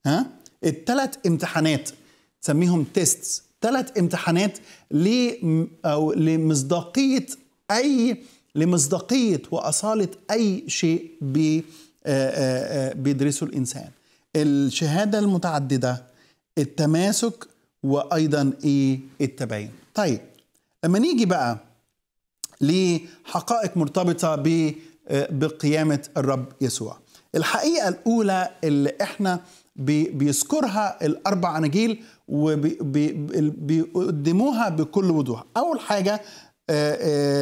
ها التلات امتحانات تسميهم تيستس تلات امتحانات ل او لمصداقيه اي لمصداقيه واصاله اي شيء بي آه، آه، آه، بيدرسه الانسان الشهاده المتعدده التماسك وايضا ايه التباين طيب لما نيجي بقى لحقائق مرتبطه ب آه، بقيامه الرب يسوع. الحقيقه الاولى اللي احنا بيذكرها الاربع اناجيل وبيقدموها بكل وضوح. اول حاجه آه،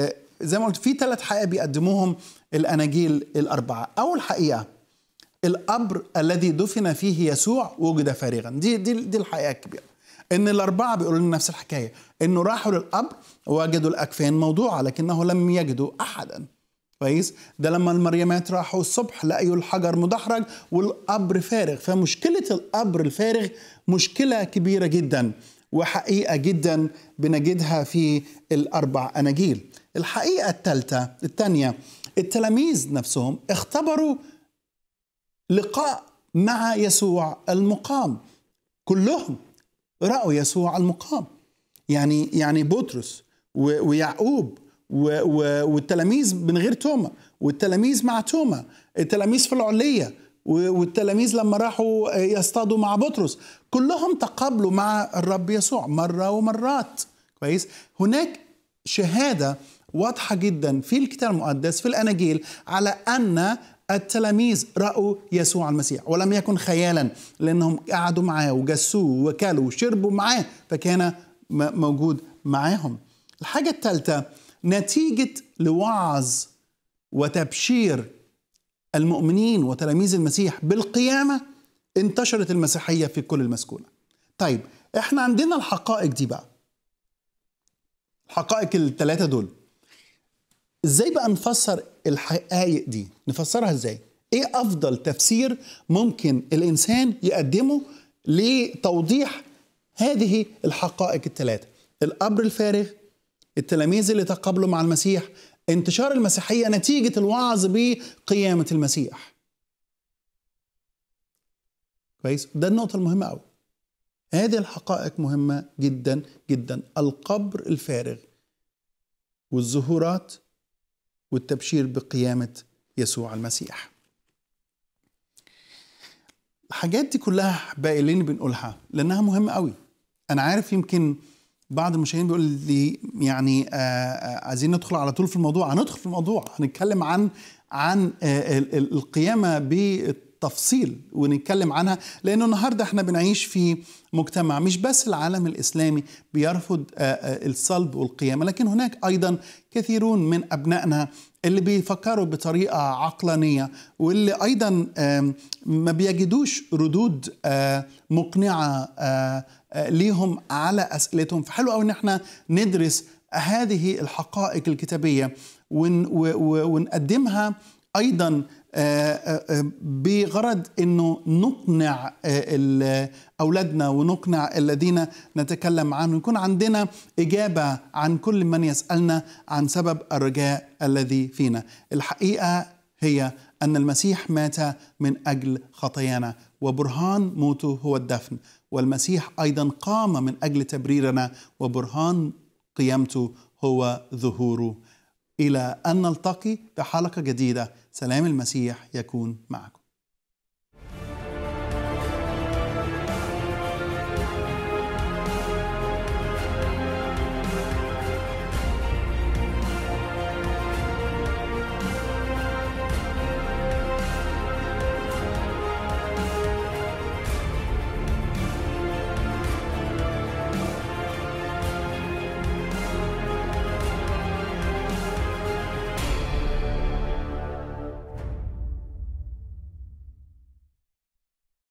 آه، زي ما قلت في ثلاث حقائق بيقدموهم الاناجيل الاربعه. اول حقيقه القبر الذي دفن فيه يسوع وجد فارغا دي دي دي الحقيقه الكبيره ان الاربعه بيقولوا لنا نفس الحكايه انه راحوا للقبر وجدوا الاكفان موضوعه لكنه لم يجدوا احدا كويس ده لما المريمات راحوا الصبح لقيوا الحجر مدحرج والقبر فارغ فمشكله القبر الفارغ مشكله كبيره جدا وحقيقه جدا بنجدها في الاربع اناجيل الحقيقه الثالثه الثانيه التلاميذ نفسهم اختبروا لقاء مع يسوع المقام كلهم راوا يسوع المقام يعني يعني بطرس ويعقوب و و والتلاميذ من غير توما والتلاميذ مع توما التلاميذ في العليه والتلاميذ لما راحوا يصطادوا مع بطرس كلهم تقابلوا مع الرب يسوع مره ومرات كويس هناك شهاده واضحه جدا في الكتاب المقدس في الاناجيل على ان التلاميذ راوا يسوع المسيح ولم يكن خيالا لانهم قعدوا معاه وجسوه وكلوا وشربوا معاه فكان موجود معاهم الحاجه الثالثه نتيجه لوعظ وتبشير المؤمنين وتلاميذ المسيح بالقيامه انتشرت المسيحيه في كل المسكونه. طيب احنا عندنا الحقائق دي بقى. الحقائق الثلاثه دول. ازاي بقى نفسر الحقائق دي؟ نفسرها ازاي؟ ايه افضل تفسير ممكن الانسان يقدمه لتوضيح هذه الحقائق الثلاثه؟ القبر الفارغ التلاميذ اللي تقابلوا مع المسيح انتشار المسيحية نتيجة الوعظ بقيامة المسيح كويس ده النقطة المهمة أوي هذه الحقائق مهمة جدا جدا القبر الفارغ والظهورات والتبشير بقيامة يسوع المسيح الحاجات دي كلها باقي لنا بنقولها لأنها مهمة قوي أنا عارف يمكن بعض المشاهدين بيقول لي يعني آه، آه، عايزين ندخل على طول في الموضوع هندخل في الموضوع هنتكلم عن عن آه، القيامه بالتفصيل ونتكلم عنها لانه النهارده احنا بنعيش في مجتمع مش بس العالم الاسلامي بيرفض الصلب والقيامه لكن هناك ايضا كثيرون من ابنائنا اللي بيفكروا بطريقه عقلانيه واللي ايضا ما بيجدوش ردود مقنعه آه، ليهم على اسئلتهم فحلو قوي ان احنا ندرس هذه الحقائق الكتابيه ونقدمها ايضا آه، آه، بغرض انه نقنع اولادنا ونقنع الذين نتكلم عنه يكون عندنا اجابه عن كل من يسالنا عن سبب الرجاء الذي فينا الحقيقه هي ان المسيح مات من اجل خطايانا وبرهان موته هو الدفن والمسيح ايضا قام من اجل تبريرنا وبرهان قيامته هو ظهوره الى ان نلتقي في حلقه جديده سلام المسيح يكون معكم